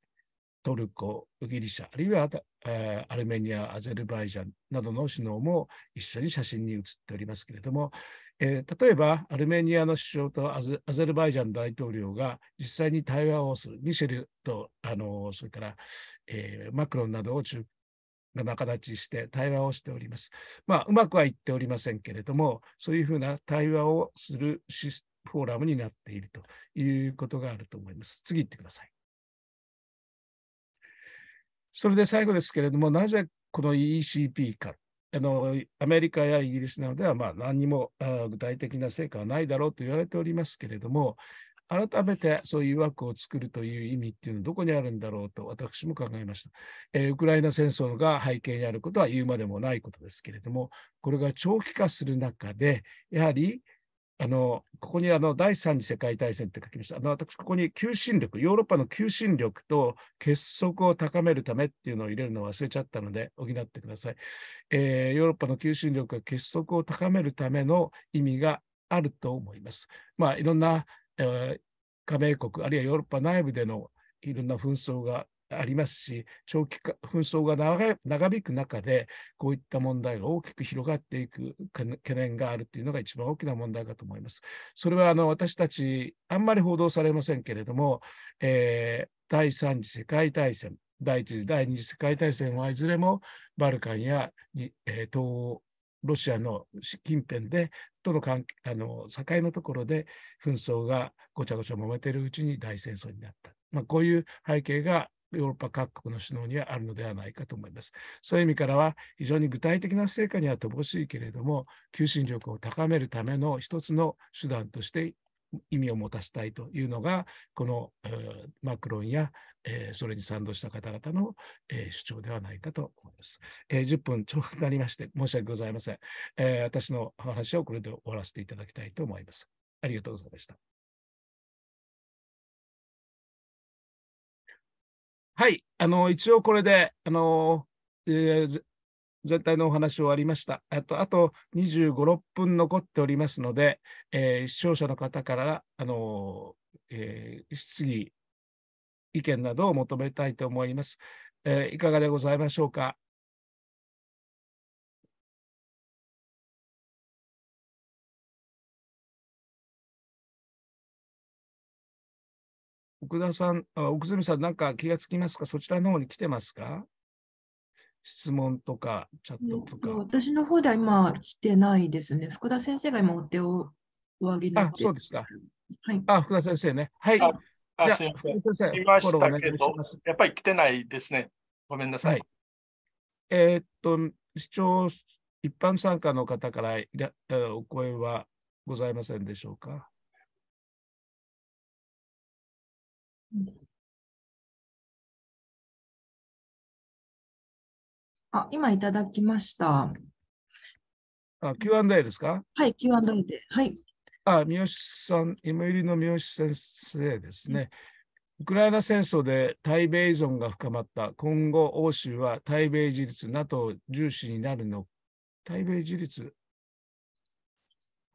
トルコ、ギリシャ、あるいはえアルメニア、アゼルバイジャンなどの首脳も一緒に写真に写っておりますけれども、えー、例えばアルメニアの首相とアゼルバイジャン大統領が実際に対話をする、ミシェルと、あのそれから、えー、マクロンなどを中が仲立ちして対話をしております。まあ、うまくはいっておりませんけれども、そういうふうな対話をするフォーラムになっているということがあると思います。次行ってください。それで最後ですけれども、なぜこの ECP か。あのアメリカやイギリスなどでは、まあ、何にも具体的な成果はないだろうと言われておりますけれども、改めてそういう枠を作るという意味っていうのはどこにあるんだろうと私も考えました、えー、ウクライナ戦争が背景にあることは言うまでもないことですけれども、これが長期化する中で、やはりあの、ここにあの第三次世界大戦って書きました。あの、私、ここに求心力、ヨーロッパの求心力と結束を高めるためっていうのを入れるのを忘れちゃったので、補ってください。えー、ヨーロッパの求心力が結束を高めるための意味があると思います。まあ、いろんな、えー、加盟国、あるいはヨーロッパ内部でのいろんな紛争がありますし、長期化、紛争が長引く中で、こういった問題が大きく広がっていく懸念があるというのが一番大きな問題かと思います。それはあの私たち、あんまり報道されませんけれども、えー、第3次世界大戦、第1次、第2次世界大戦はいずれもバルカンや、えー、東欧、ロシアの近辺でとの関あの境のところで紛争がごちゃごちゃ揉めているうちに大戦争になった。まあ、こういう背景がヨーロッパ各国の首脳にはあるのではないかと思います。そういう意味からは、非常に具体的な成果には乏しいけれども、求心力を高めるための一つの手段として意味を持たせたいというのが、この、えー、マクロンや、えー、それに賛同した方々の、えー、主張ではないかと思います。え10分ちょうどなりまして、申し訳ございません、え私の話をこれで終わらせていただきたいと思います。ありがとうございました。はい、あの一応これで、あのえー、全体のお話終わりました。あとあと25、6分残っておりますので、えー、視聴者の方から、あのえー、質疑、意見などを求めたいと思います。えいかがでございましょうか。奥田さん、あ奥住さん、なんか気がつきますかそちらの方に来てますか質問とか、チャットとか。私の方では今来てないですね。福田先生が今お手をお上げになって。あ、そうですか。はい。あ、福田先生ね。はい。あすみません。いましたけど、やっぱり来てないですね。ごめんなさい。はい、えー、っと、視聴、一般参加の方からお声はございませんでしょうか。あ、今いただきました。あ、Q&A ですかはい、Q&A で。はい。あ、三好さん、今入りの三好先生ですね。ウクライナ戦争で対米依存が深まった。今後、欧州は対米自立、NATO 重視になるの。対米自立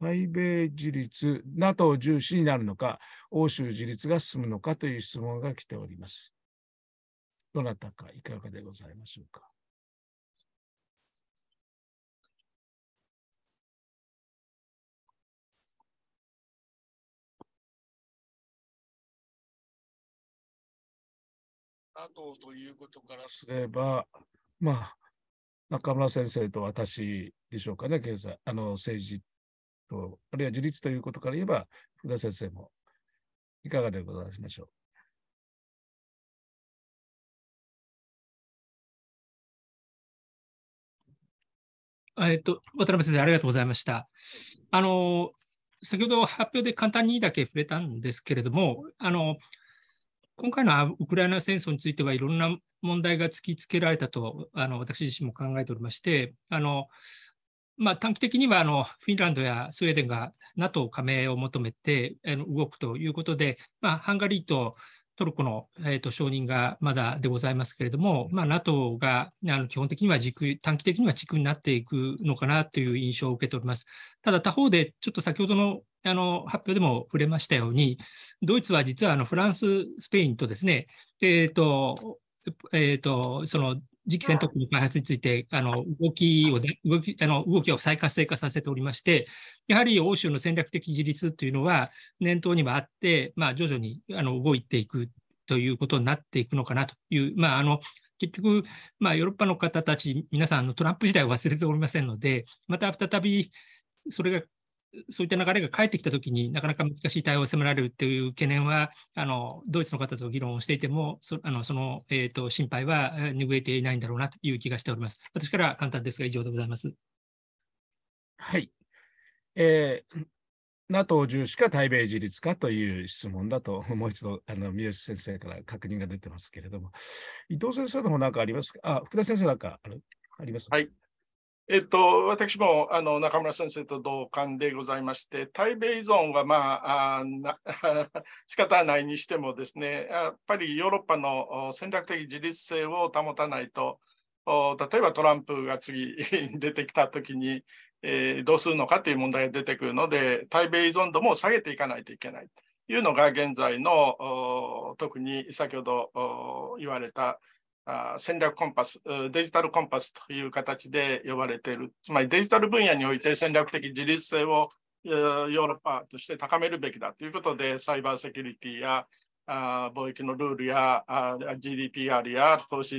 対米自立、NATO 重視になるのか、欧州自立が進むのかという質問が来ております。どなたかいかがでございましょうか。NATO ということからすれば、まあ、中村先生と私でしょうかね、経済あの政治と、あるいは自立ということから言えば、福田先生もいかがでございましょう。えっと、渡辺先生、ありがとうございました。あの、先ほど発表で簡単にだけ触れたんですけれども、あの、今回のウクライナ戦争についてはいろんな問題が突きつけられたとあの私自身も考えておりましてあのまあ、短期的にはあのフィンランドやスウェーデンが NATO 加盟を求めて動くということで、まあ、ハンガリーとトルコの、えー、と承認がまだでございますけれども、まあ、NATO があの基本的には軸、短期的には軸になっていくのかなという印象を受けております。ただ他方で、ちょっと先ほどのあの発表でも触れましたように、ドイツは実はあのフランス、スペインとですね、えーとえーと、とその次期戦闘機の開発について、あの動きを動きあの動きを再活性化させておりまして、やはり欧州の戦略的自立というのは念頭にはあって、まあ、徐々にあの動いていくということになっていくのかなという、まあ、あの結局、まあ、ヨーロッパの方たち、皆さんのトランプ時代を忘れておりませんので、また再びそれがそういった流れが返ってきたときになかなか難しい対応を迫られるという懸念は、あのドイツの方と議論をしていても、そあのその、えーと、心配は拭えていないんだろうなという気がしております。私から簡単ですが、以上でございます。はい。えー NATO 重視か対米自立かという質問だと、もう一度、あの三好先生から確認が出てますけれども、伊藤先生の方なんかありますかあ、福田先生なんかありますはい、えっと、私もあの中村先生と同感でございまして、対米依存はまああな 仕方ないにしてもですね、やっぱりヨーロッパの戦略的自立性を保たないと、例えばトランプが次 出てきたときに、えー、どうするのかという問題が出てくるので、対米依存度も下げていかないといけないというのが現在の特に先ほど言われた戦略コンパス、デジタルコンパスという形で呼ばれている、つまりデジタル分野において戦略的自立性をヨーロッパとして高めるべきだということで、サイバーセキュリティや貿易のルールや GDPR や投資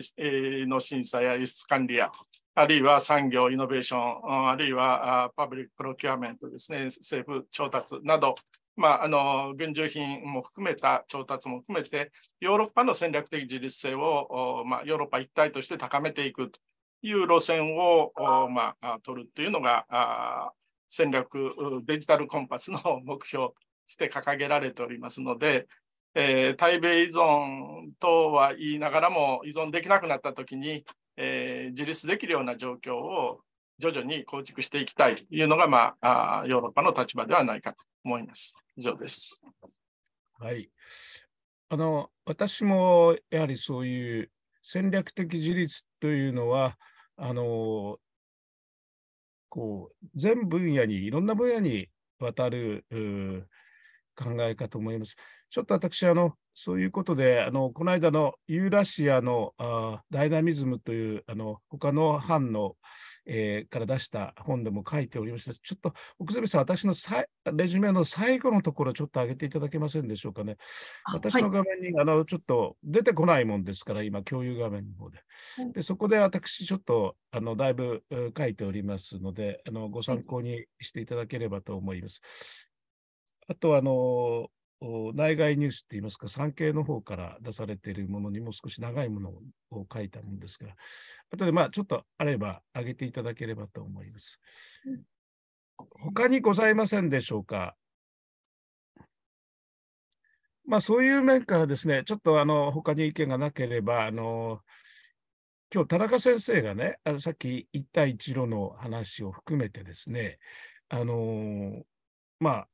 の審査や輸出管理や、あるいは産業、イノベーション、あるいはパブリックプロキュアメントですね、政府調達など、まあ、あの軍需品も含めた調達も含めて、ヨーロッパの戦略的自立性を、まあ、ヨーロッパ一体として高めていくという路線を、まあ、取るというのが戦略デジタルコンパスの 目標として掲げられておりますので、えー、対米依存とは言いながらも依存できなくなったときに、えー、自立できるような状況を徐々に構築していきたいというのが、まあ、あヨーロッパの立場ではないかと思います。以上です。はい。あの、私もやはりそういう戦略的自立というのは、あの、こう、全分野に、いろんな分野にわたる考えかと思います。ちょっと私、あの、そういうことで、あのこの間のユーラシアのあダイナミズムというあの他の班の、えー、から出した本でも書いておりましたちょっと奥住さん、私のさレジュメの最後のところ、ちょっと上げていただけませんでしょうかね。私の画面に、はい、あのちょっと出てこないもんですから、今、共有画面の方で。でそこで私、ちょっとあのだいぶ書いておりますのであの、ご参考にしていただければと思います。あと、あの内外ニュースって言いますか、産経の方から出されているものにも少し長いものを書いたものですかあ後でまあちょっとあれば挙げていただければと思います。他にございませんでしょうか。まあそういう面からですね、ちょっとあの他に意見がなければ、あの今日田中先生がね、あさっき一帯一路の話を含めてですね、あのまあ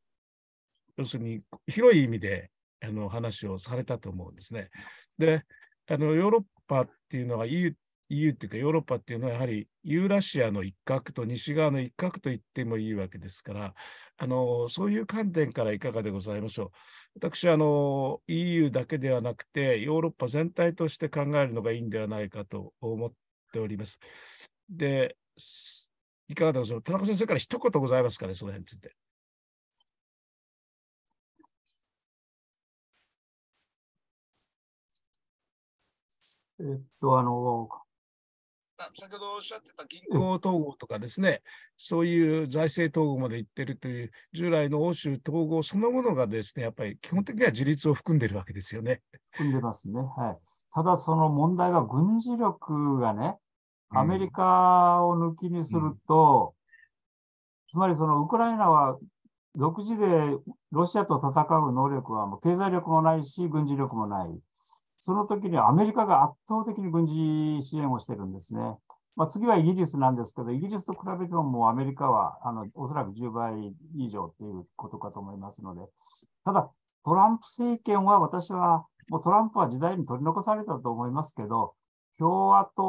要するに広い意味であの話をされたと思うんですね。で、あのヨーロッパっていうのは EU, EU っていうかヨーロッパっていうのはやはりユーラシアの一角と西側の一角と言ってもいいわけですから、あのそういう観点からいかがでございましょう。私あの EU だけではなくてヨーロッパ全体として考えるのがいいんではないかと思っております。で、いかがでしょう。田中先生から一言ございますかね、その辺について。えっと、あの、先ほどおっしゃってた銀行統合とかですね、そういう財政統合までいってるという、従来の欧州統合そのものがですね、やっぱり基本的には自立を含んでるわけですよね。含んでますね。はい。ただその問題は軍事力がね、アメリカを抜きにすると、うん、つまりそのウクライナは独自でロシアと戦う能力はもう経済力もないし、軍事力もない。その時にアメリカが圧倒的に軍事支援をしてるんですね。まあ、次はイギリスなんですけど、イギリスと比べてももうアメリカはあのおそらく10倍以上っていうことかと思いますので、ただトランプ政権は私は、もうトランプは時代に取り残されたと思いますけど、共和党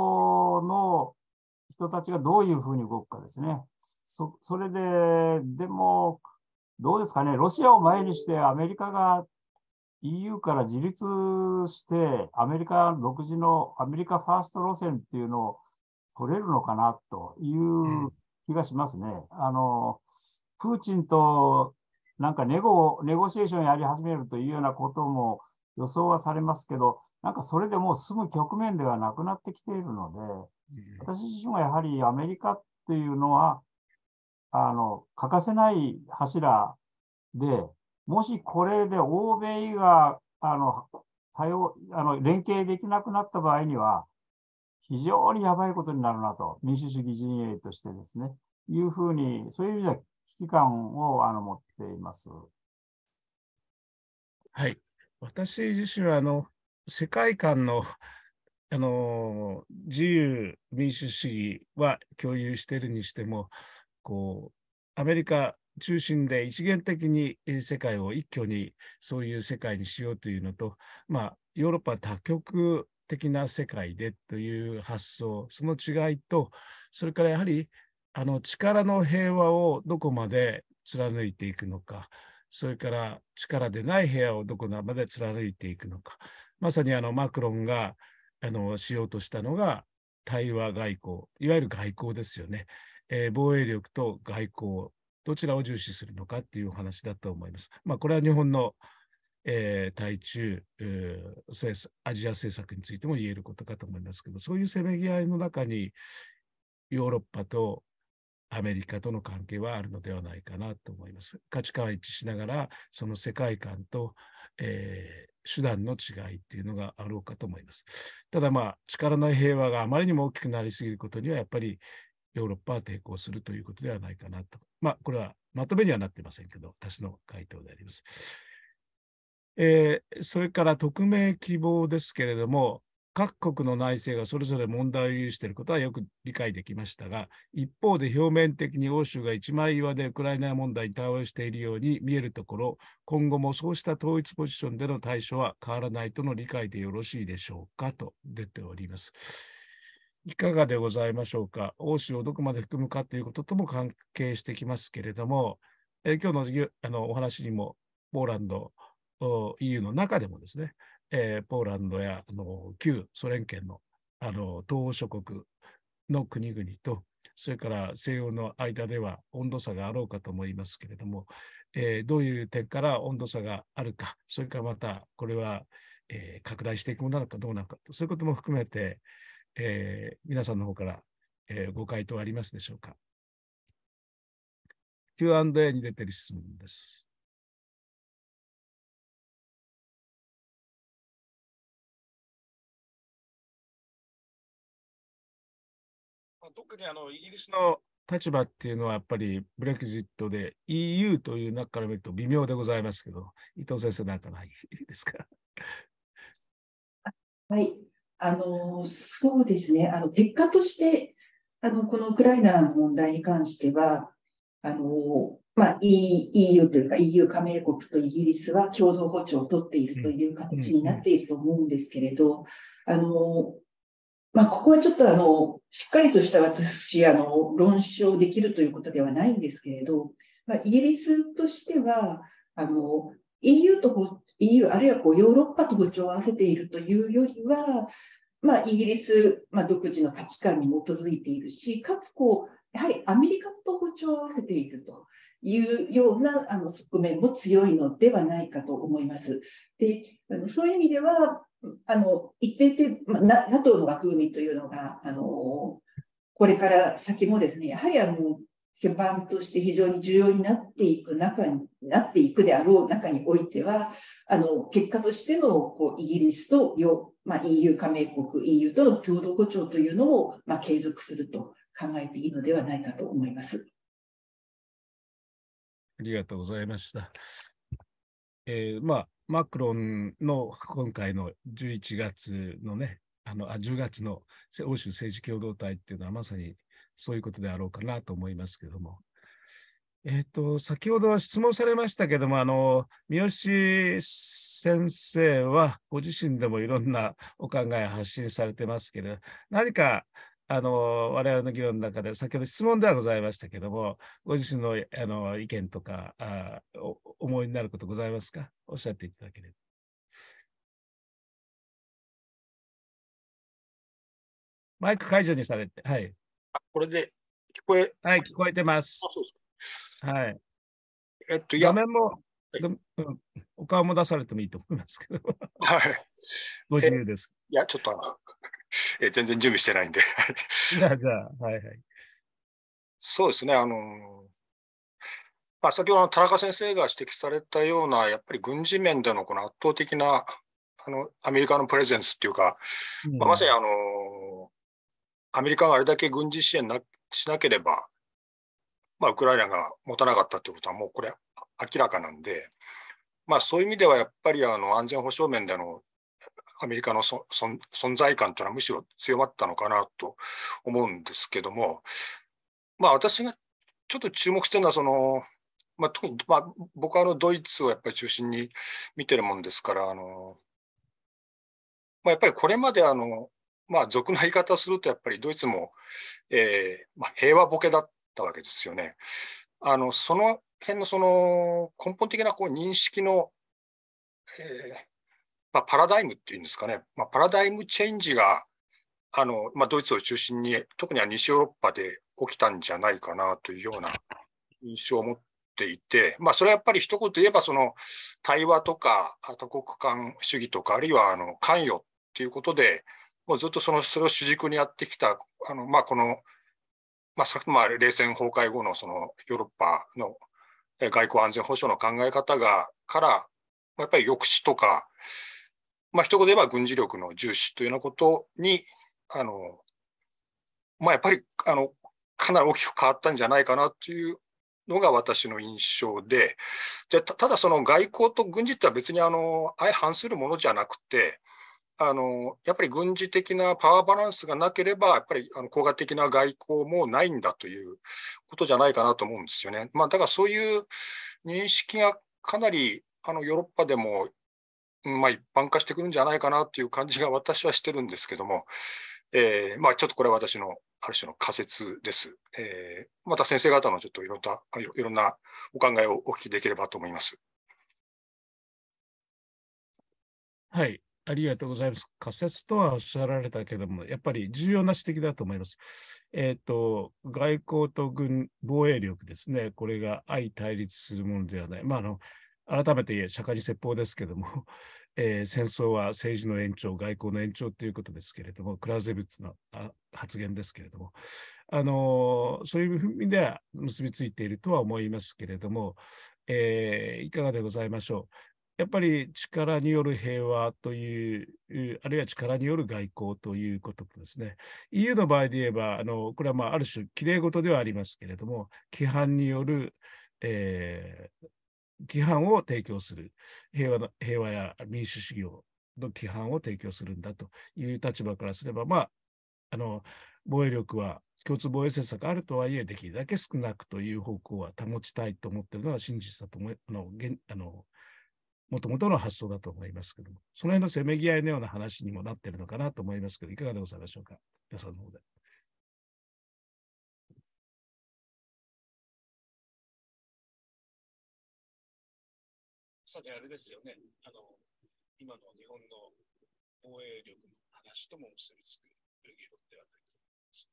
の人たちがどういうふうに動くかですね。そそれで、でも、どうですかね、ロシアを前にしてアメリカが EU から自立して、アメリカ独自のアメリカファースト路線っていうのを取れるのかなという気がしますね。うん、あのプーチンとなんかネゴネゴシエーションやり始めるというようなことも予想はされますけど、なんかそれでもう済む局面ではなくなってきているので、私自身はやはりアメリカっていうのは、あの欠かせない柱で、もしこれで欧米があの多様あの連携できなくなった場合には、非常にやばいことになるなと、民主主義陣営としてですね、いうふうに、そういう意味では危機感をあの持っています。はい、私自身はあの世界観のあの自由民主主義は共有しているにしてもこうアメリカ中心で一元的に世界を一挙にそういう世界にしようというのと、まあ、ヨーロッパ多極的な世界でという発想、その違いと、それからやはりあの力の平和をどこまで貫いていくのか、それから力でない部屋をどこまで貫いていくのか、まさにあのマクロンがあのしようとしたのが対話外交、いわゆる外交ですよね。えー、防衛力と外交どちらを重視するのかっていうお話だと思います。まあ、これは日本の、えー、対中、えー、アジア政策についても言えることかと思いますけど、そういうせめぎ合いの中に、ヨーロッパとアメリカとの関係はあるのではないかなと思います。価値観は一致しながら、その世界観と、えー、手段の違いっていうのがあろうかと思います。ただまあ、力の平和があまりにも大きくなりすぎることには、やっぱりヨーロッパは抵抗するということではないかなと。まあ、これはまとめにはなっていませんけど、私の回答であります。えー、それから匿名希望ですけれども、各国の内政がそれぞれ問題を有していることはよく理解できましたが、一方で表面的に欧州が一枚岩でウクライナ問題に対応しているように見えるところ、今後もそうした統一ポジションでの対処は変わらないとの理解でよろしいでしょうかと出ております。いかがでございましょうか。欧州をどこまで含むかということとも関係してきますけれども、えー、今日のあのお話にも、ポーランド、EU の中でもですね、えー、ポーランドやあの旧ソ連圏のあの東欧諸国の国々と、それから西洋の間では温度差があろうかと思いますけれども、えー、どういう点から温度差があるか、それからまたこれは、えー、拡大していくものなのかどうなのか、そういうことも含めて、えー、皆さんの方から、えー、ご回答ありますでしょうか。Q&A に出てる質問です。特にあのイギリスの立場っていうのはやっぱりブレクジットで EU という中から見ると微妙でございますけど、伊藤先生なんかないですか。はい、あのそうですねあの、結果としてあの、このウクライナの問題に関しては、あのまあ、EU というか EU 加盟国とイギリスは共同歩調を取っているという形になっていると思うんですけれど、あのまここはちょっとあのしっかりとした私あの、論証できるということではないんですけれど、まあ、イギリスとしてはあの EU と EU あるいはこうヨーロッパと歩調を合わせているというよりは、まあ、イギリス、まあ、独自の価値観に基づいているしかつこうやはりアメリカと歩調を合わせているというようなあの側面も強いのではないかと思います。であのそういう意味ではあの一定程度、まあ、NATO の枠組みというのがあのこれから先もですねやはりあの基盤として非常に重要になっていく中になっていくであろう中においてはあの結果としてのこうイギリスとよ、まあ、EU 加盟国 EU との共同歩調というのを、まあ、継続すると考えていいのではないかと思います。ありがとうございました。えー、まあ、マクロンの今回の11月のね、あのあ10月の欧州政治共同体っていうのはまさにそういうことであろうかなと思いますけども。えっ、ー、と、先ほどは質問されましたけども、あの、三好先生はご自身でもいろんなお考え発信されてますけれど、何か、あの、我々の議論の中で、先ほど質問ではございましたけども、ご自身のあの意見とかあお、思いになることございますかおっしゃっていただければ。マイク解除にされて、はい。あ、これで聞こえ。はい、聞こえてます。そうそうはい。えっと、画面も、はいうん、お顔も出されてもいいと思いますけど。はい。ご自由です。いや、ちょっとあの、え全然準備してないんで。じゃあ、はいはい。そうですね、あの、まあ、先ほどの田中先生が指摘されたような、やっぱり軍事面でのこの圧倒的なあのアメリカのプレゼンスっていうか、うん、まあ、まさにあのアメリカがあれだけ軍事支援なしなければ、まあ、ウクライナが持たなかったということは、もうこれ、明らかなんで、まあ、そういう意味ではやっぱりあの安全保障面でのアメリカのそそ存在感というのはむしろ強まったのかなと思うんですけども、まあ、私がちょっと注目してるのはその、まあ、特に、まあ、僕はあのドイツをやっぱり中心に見てるもんですから、あのまあ、やっぱりこれまであのまあ、俗な言い方をすると、やっぱりドイツも、えーまあ、平和ボケだったわけですよね。あのその辺のその根本的なこう認識の、えーまあ、パラダイムっていうんですかね、まあ、パラダイムチェンジがあの、まあ、ドイツを中心に、特には西ヨーロッパで起きたんじゃないかなというような印象を持っていて、まあ、それはやっぱり一言言えば、その対話とか多国間主義とか、あるいはあの関与っていうことで、もうずっとそのそれを主軸にやってきた、あのまあ、この、まあ、それまあ冷戦崩壊後のそのヨーロッパの外交安全保障の考え方がから、やっぱり抑止とか、まあ一言で言えば軍事力の重視というようなことに、あのまあ、やっぱりあのかなり大きく変わったんじゃないかなというのが私の印象で、でただその外交と軍事っては別にあの相反するものじゃなくて、あのやっぱり軍事的なパワーバランスがなければ、やっぱりあの効果的な外交もないんだということじゃないかなと思うんですよね。まあ、だからそういう認識がかなりあのヨーロッパでも、まあ、一般化してくるんじゃないかなという感じが私はしてるんですけども、えー、まあ、ちょっとこれは私のある種の仮説です。えー、また先生方のちょっといろんないろんなお考えをお聞きできればと思います。はい、ありがとうございます。仮説とはおっしゃられたけれども、やっぱり重要な指摘だと思います。えっ、ー、と、外交と軍、防衛力ですね、これが相対立するものではない。まあ、あの、改めて言え、社会に説法ですけれども、えー、戦争は政治の延長、外交の延長ということですけれども、クラウゼブッツの発言ですけれども、あのー、そういう意味では結びついているとは思いますけれども、えー、いかがでございましょう。やっぱり力による平和という、あるいは力による外交ということとですね、EU の場合で言えば、あのこれはまあある種、きれい事ではありますけれども、規範による、えー、規範を提供する平和の、平和や民主主義をの規範を提供するんだという立場からすれば、まあ、あの防衛力は共通防衛政策あるとはいえ、できるだけ少なくという方向は保ちたいと思っているのは真実だと思あの現あのもともとの発想だと思いますけども、その辺のせめぎ合いのような話にもなってるのかなと思いますけど、いかがでございましょうか、皆さんの方で。さて、あれですよね、あの今の日本の防衛力の話とも結びつく議論ではないかと思います。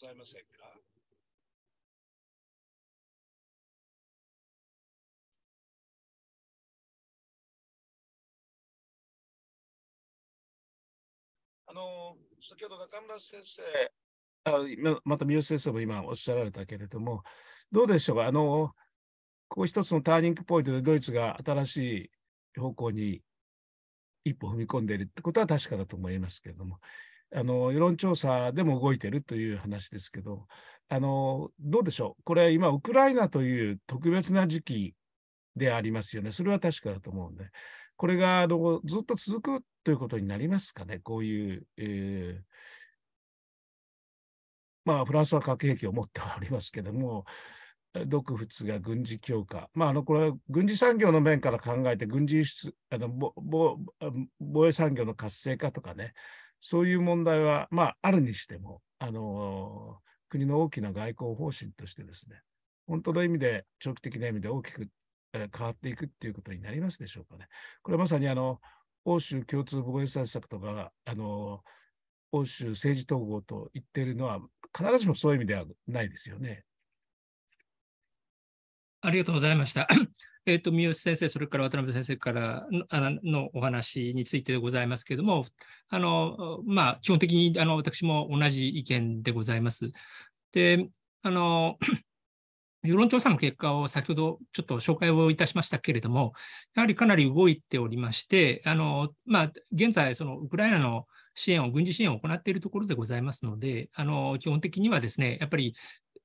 ございませんかの、先ほど中村先生、あまた三好先生も今おっしゃられたけれども、どうでしょうあの、こう一つのターニングポイントでドイツが新しい方向に一歩踏み込んでいるってことは確かだと思いますけれども、あの、世論調査でも動いてるという話ですけど、あの、どうでしょうこれ今、ウクライナという特別な時期でありますよね。それは確かだと思うんで。これがあのずっと続くということになりますかね、こういう、えー、まあ、フランスは核兵器を持ってはありますけども、独仏が軍事強化、まあ、あのこれは軍事産業の面から考えて、軍事輸出あの防衛産業の活性化とかね、そういう問題は、まあ、あるにしても、あの国の大きな外交方針としてですね、本当の意味で、長期的な意味で大きくえ変わっていくっていうことになりますでしょうかね。これはまさにあの欧州共通防衛政策とかあの欧州政治統合と言ってるのは必ずしもそういう意味ではないですよね。ありがとうございました。えっ、ー、と、三好先生、それから渡辺先生からあののお話についてでございますけれども、あの、まあ、基本的にあの私も同じ意見でございます。で、あの、世論調査の結果を先ほどちょっと紹介をいたしましたけれども、やはりかなり動いておりまして、あのまあ、現在、そのウクライナの支援を、軍事支援を行っているところでございますので、あの基本的にはですね、やっぱり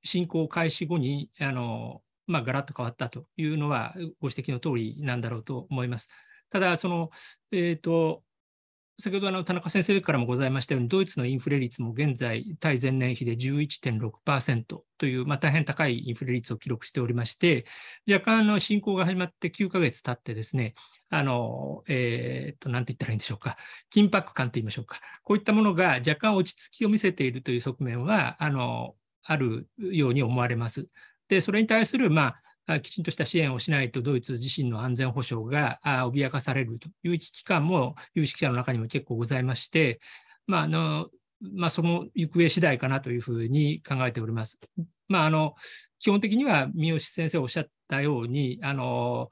侵攻開始後に、あのまあ、ガラッと変わったというのは、ご指摘の通りなんだろうと思います。ただ、その、えっ、ー、と、先ほどあの田中先生からもございましたように、ドイツのインフレ率も現在、対前年比で11.6%という、まあ、大変高いインフレ率を記録しておりまして、若干の進行が始まって9ヶ月経ってですね、あの、えー、と、なんて言ったらいいんでしょうか、緊迫感と言いましょうか、こういったものが若干落ち着きを見せているという側面は、あの、あるように思われます。で、それに対する、まあ、きちんとした支援をしないとドイツ自身の安全保障が脅かされるという危機感も有識者の中にも結構ございまして、まああのまあ、その行方次第かなというふうに考えております。まあ、あの基本的には三好先生おっしゃったようにあの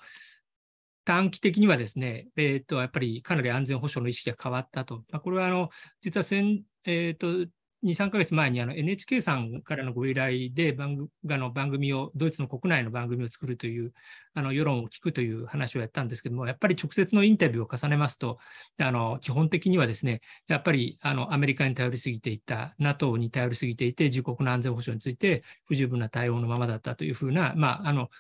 短期的にはですね、えーと、やっぱりかなり安全保障の意識が変わったと、まあ、これはあの実は先、えーと2、3ヶ月前に NHK さんからのご依頼で番あの番組を、ドイツの国内の番組を作るという、あの世論を聞くという話をやったんですけども、やっぱり直接のインタビューを重ねますと、あの基本的にはですね、やっぱりあのアメリカに頼りすぎていた、NATO に頼りすぎていて、自国の安全保障について不十分な対応のままだったというふうな、まあ、あの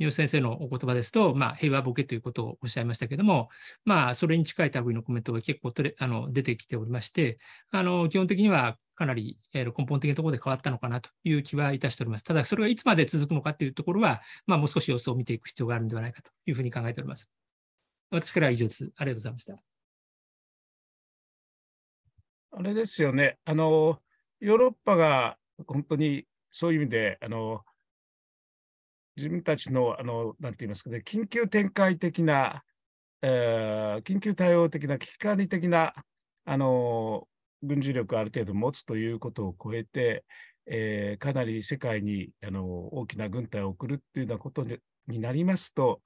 三好先生のお言葉ですと、まあ、平和ボケということをおっしゃいましたけれども、まあ、それに近い類のコメントが結構あの出てきておりまして、あの基本的にはかなり根本的なところで変わったのかなという気はいたしております。ただ、それがいつまで続くのかというところは、まあ、もう少し様子を見ていく必要があるんではないかというふうに考えております。私からは以上です。ありがとうございました。あれですよね。あの、ヨーロッパが本当にそういう意味で、あの、自分たちの、あの、なんて言いますかね、緊急展開的な、えー、緊急対応的な、危機管理的な、あの、軍事力ある程度持つということを超えて、えー、かなり世界にあの大きな軍隊を送るっていうようなことになりますと、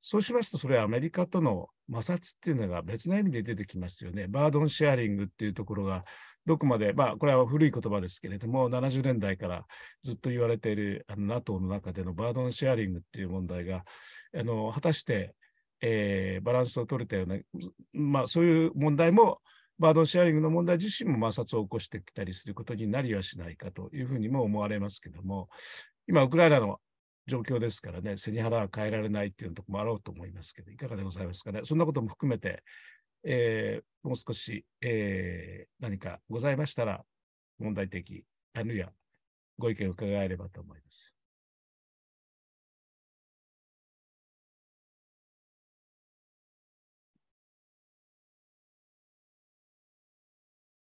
そうしますと、それはアメリカとの摩擦っていうのが別な意味で出てきますよね。バードンシェアリングっていうところがどこまで、まあ、これは古い言葉ですけれども、70年代からずっと言われているあの NATO の中でのバードンシェアリングっていう問題が、あの果たして、えー、バランスを取れたような、まあ、そういう問題も、バードンシェアリングの問題自身も摩擦を起こしてきたりすることになりはしないかというふうにも思われますけども、今、ウクライナの状況ですからね、背に腹は変えられないっていうところもあろうと思いますけど、いかがでございますかね。そんなことも含めて、えー、もう少し、えー、何かございましたら、問題的、あるいはご意見を伺えればと思います。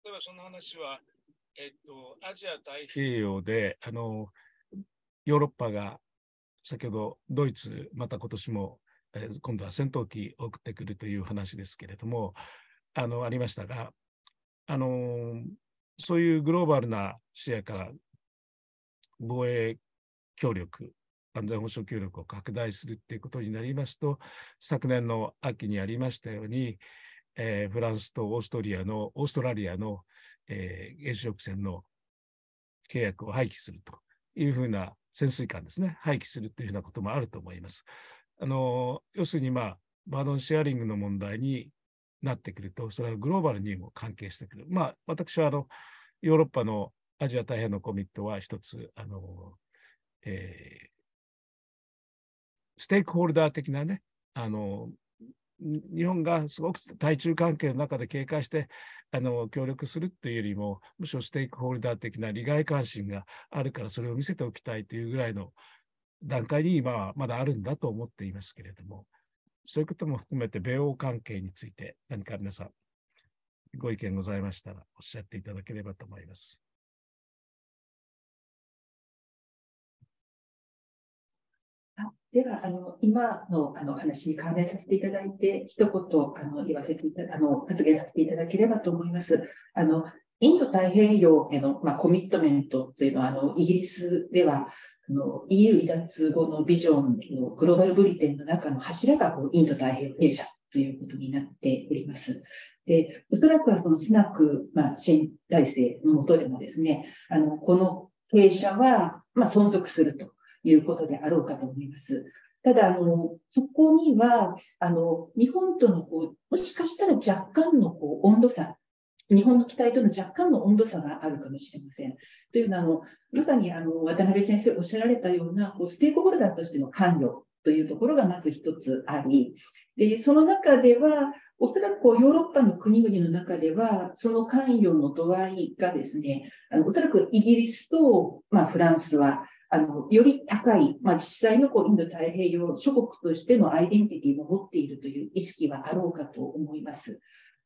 例えばその話は、えっと、アジア太平洋であのヨーロッパが先ほどドイツ、また今年もえ今度は戦闘機を送ってくるという話ですけれども、あのありましたが、あのー、そういうグローバルな視野から防衛協力、安全保障協力を拡大するということになりますと、昨年の秋にありましたように、えー、フランスとオーストリアの、オーストラリアの、えー、原子力船の契約を廃棄するというふうな潜水艦ですね、廃棄するというふうなこともあると思います。あの要するに、まあ、バードンシェアリングの問題になってくると、それはグローバルにも関係してくる。まあ、私はあのヨーロッパのアジア太平洋のコミットは一つ、あのえー、ステークホルダー的なね、あの日本がすごく対中関係の中で警戒してあの協力するというよりも、むしろステークホルダー的な利害関心があるから、それを見せておきたいというぐらいの段階に今まだあるんだと思っていますけれども、そういうことも含めて米欧関係について何か皆さんご意見ございましたらおっしゃっていただければと思います。では、あの、今のあの話、考えさせていただいて、一言、あの、言わせていた、あの、発言させていただければと思います。あの、インド太平洋への、まあ、コミットメントというのは、あの、イギリスでは、あの EU 離脱後のビジョンのグローバルブリテンの中の柱がこうインド太平洋経社ということになっております。で、おそらくはそのスナック、まあ、新体制のもとでもですね、あの、この傾斜は、まあ、存続するということであろうかと思います。ただ、あの、そこには、あの、日本との、こう、もしかしたら若干の、こう、温度差日本の期待との若干の温度差があるかもしれません。というのは、あのまさにあの渡辺先生おっしゃられたようなこうステークホルダーとしての関与というところがまず一つあり、でその中では、おそらくこうヨーロッパの国々の中では、その関与の度合いがですね、あのおそらくイギリスと、まあ、フランスは、あのより高い、まあ、実際のこうインド太平洋諸国としてのアイデンティティも持っているという意識はあろうかと思います。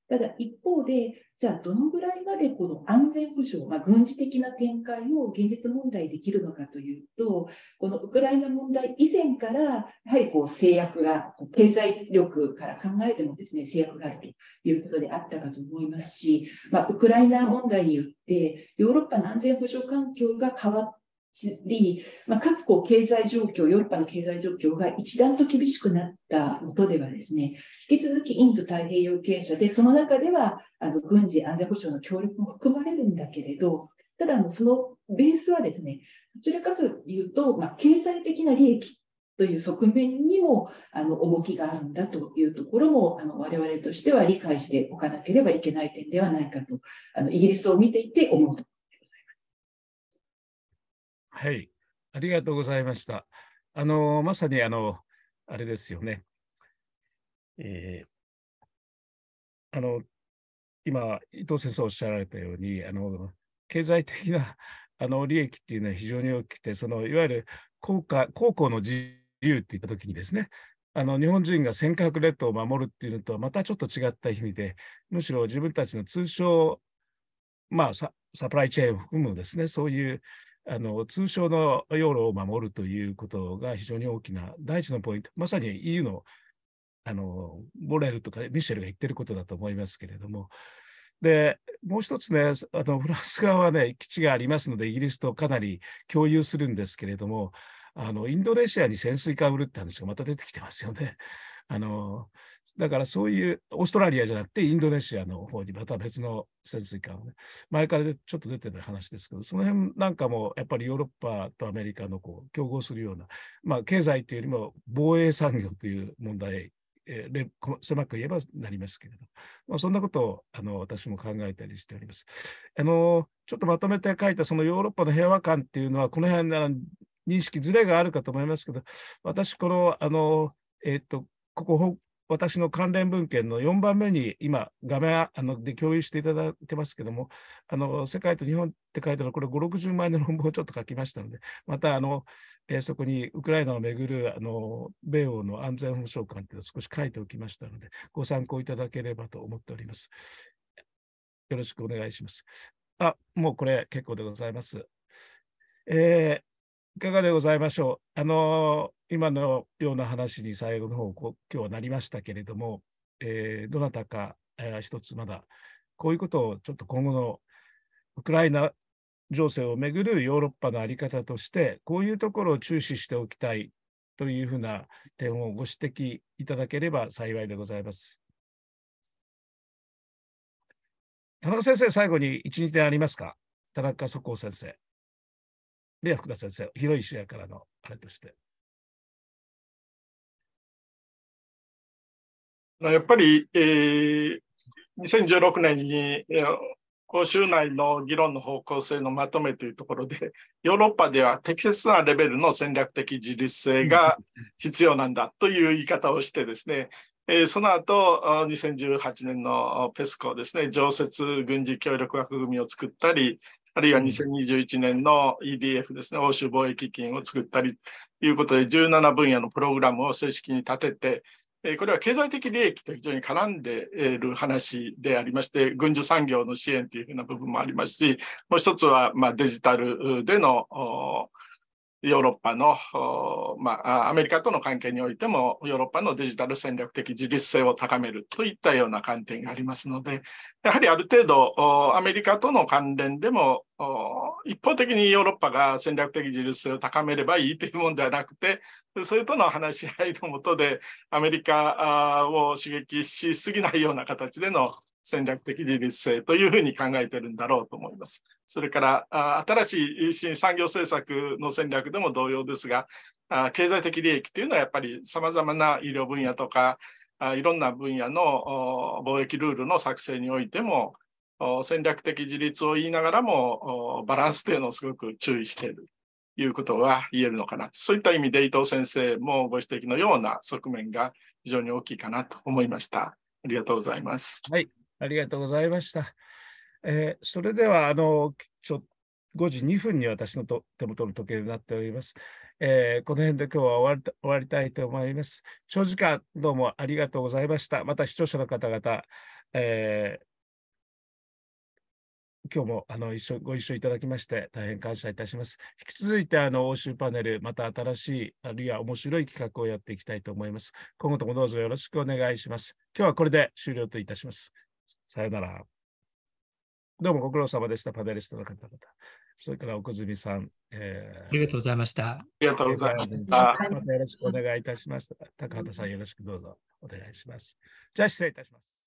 ただ一方で、じゃあどのぐらいまでこの安全保障、まあ、軍事的な展開を現実問題できるのかというと、このウクライナ問題以前から、やはりこう制約が、経済力から考えてもですね、制約があるということであったかと思いますし、まあ、ウクライナ問題によって、ヨーロッパの安全保障環境が変わっり、まあ、かつこう経済状況、ヨーロッパの経済状況が一段と厳しくなったもとではですね、引き続きインド太平洋経営者で、その中ではあの軍事、安全保障の協力も含まれるんだけれど、ただあの、そのベースはですね、どちらかというと、まあ、経済的な利益という側面にもあの重きがあるんだというところもあの我々としては理解しておかなければいけない点ではないかとあのイギリスを見ていて思うとはい、ありがとうございました。あの、まさにあの、あれですよね。えー、あの、今、伊藤先生おっしゃられたように、あの、経済的な あの利益っていうのは非常に大きくて、そのいわゆる高価高校の自由っていったときにですね、あの日本人が尖閣列島を守るっていうのとはまたちょっと違った意味で、むしろ自分たちの通称、まあサ、サプライチェーンを含むですね、そういうあの通商の要路を守るということが非常に大きな第一のポイント、まさに EU のあのボレルとかミシェルが言ってることだと思いますけれども、でもう一つね、あのフランス側はね、基地がありますので、イギリスとかなり共有するんですけれども、あのインドネシアに潜水艦を売るって話がまた出てきてますよね。あのだからそういうオーストラリアじゃなくてインドネシアの方にまた別の潜水艦をね前からちょっと出てた話ですけどその辺なんかもやっぱりヨーロッパとアメリカのこう競合するような、まあ、経済というよりも防衛産業という問題え狭く言えばなりますけれど、まあ、そんなことをあの私も考えたりしております。あのちょっとまとめて書いたそのヨーロッパの平和感っていうのはこの辺なら認識ずれがあるかと思いますけど私このあの、えーとここ、私の関連文献の4番目に今、画面あので共有していただいてますけども、あの世界と日本って書いてある、これ5、60万円の論文をちょっと書きましたので、またあの、えー、そこにウクライナをめぐるあの米欧の安全保障観というのを少し書いておきましたので、ご参考いただければと思っております。よろしくお願いします。あ、もうこれ結構でございます。えーいかがでございましょう。あのー、今のような話に最後の方、今日はなりましたけれども、えー、どなたか、えー、一つまだ、こういうことをちょっと今後のウクライナ情勢をめぐるヨーロッパの在り方として、こういうところを注視しておきたいというふうな点をご指摘いただければ幸いでございます。田中先生、最後に一日でありますか田中祖光先生。ね、福田先生、広い視野からのあれとして。やっぱり、えー、2016年に、えー、欧州内の議論の方向性のまとめというところで、ヨーロッパでは適切なレベルの戦略的自立性が必要なんだという言い方をしてですね、えー、その後、2018年のペスコですね、常設軍事協力枠組みを作ったり、あるいは2021年の EDF ですね、欧州貿易基金を作ったりということで、17分野のプログラムを正式に立てて、これは経済的利益と非常に絡んでいる話でありまして、軍需産業の支援というふうな部分もありますし、もう一つはまデジタルでのヨーロッパの、まあ、アメリカとの関係においても、ヨーロッパのデジタル戦略的自立性を高めるといったような観点がありますので、やはりある程度、アメリカとの関連でも、一方的にヨーロッパが戦略的自立性を高めればいいというものではなくて、それとの話し合いのもとで、アメリカを刺激しすぎないような形での戦略的自立性というふうに考えてるんだろうと思います。それから新しい新産業政策の戦略でも同様ですが経済的利益というのはやっぱりさまざまな医療分野とかいろんな分野の貿易ルールの作成においても戦略的自立を言いながらもバランスというのをすごく注意しているということが言えるのかなそういった意味で伊藤先生もご指摘のような側面が非常に大きいかなと思いました。ありがとうございます。はい、ありがとうございました。えー、それでは、あの、ちょ5時2分に私のと手元の時計になっております。えー、この辺で今日は終わりたいと思います。長時間どうもありがとうございました。また視聴者の方々、えー、今日もあの一緒ご一緒いただきまして大変感謝いたします。引き続いてあの欧州パネル、また新しい、あるいは面白い企画をやっていきたいと思います。今後ともどうぞよろしくお願いします。今日はこれで終了といたします。さよなら。どうもご苦労様でした、パネリストの方々。それから奥住さん、えー、ありがとうございました。ありがとうございました。またよろしくお願いいたします。高畑さん、よろしくどうぞお願いします。じゃあ失礼いたします。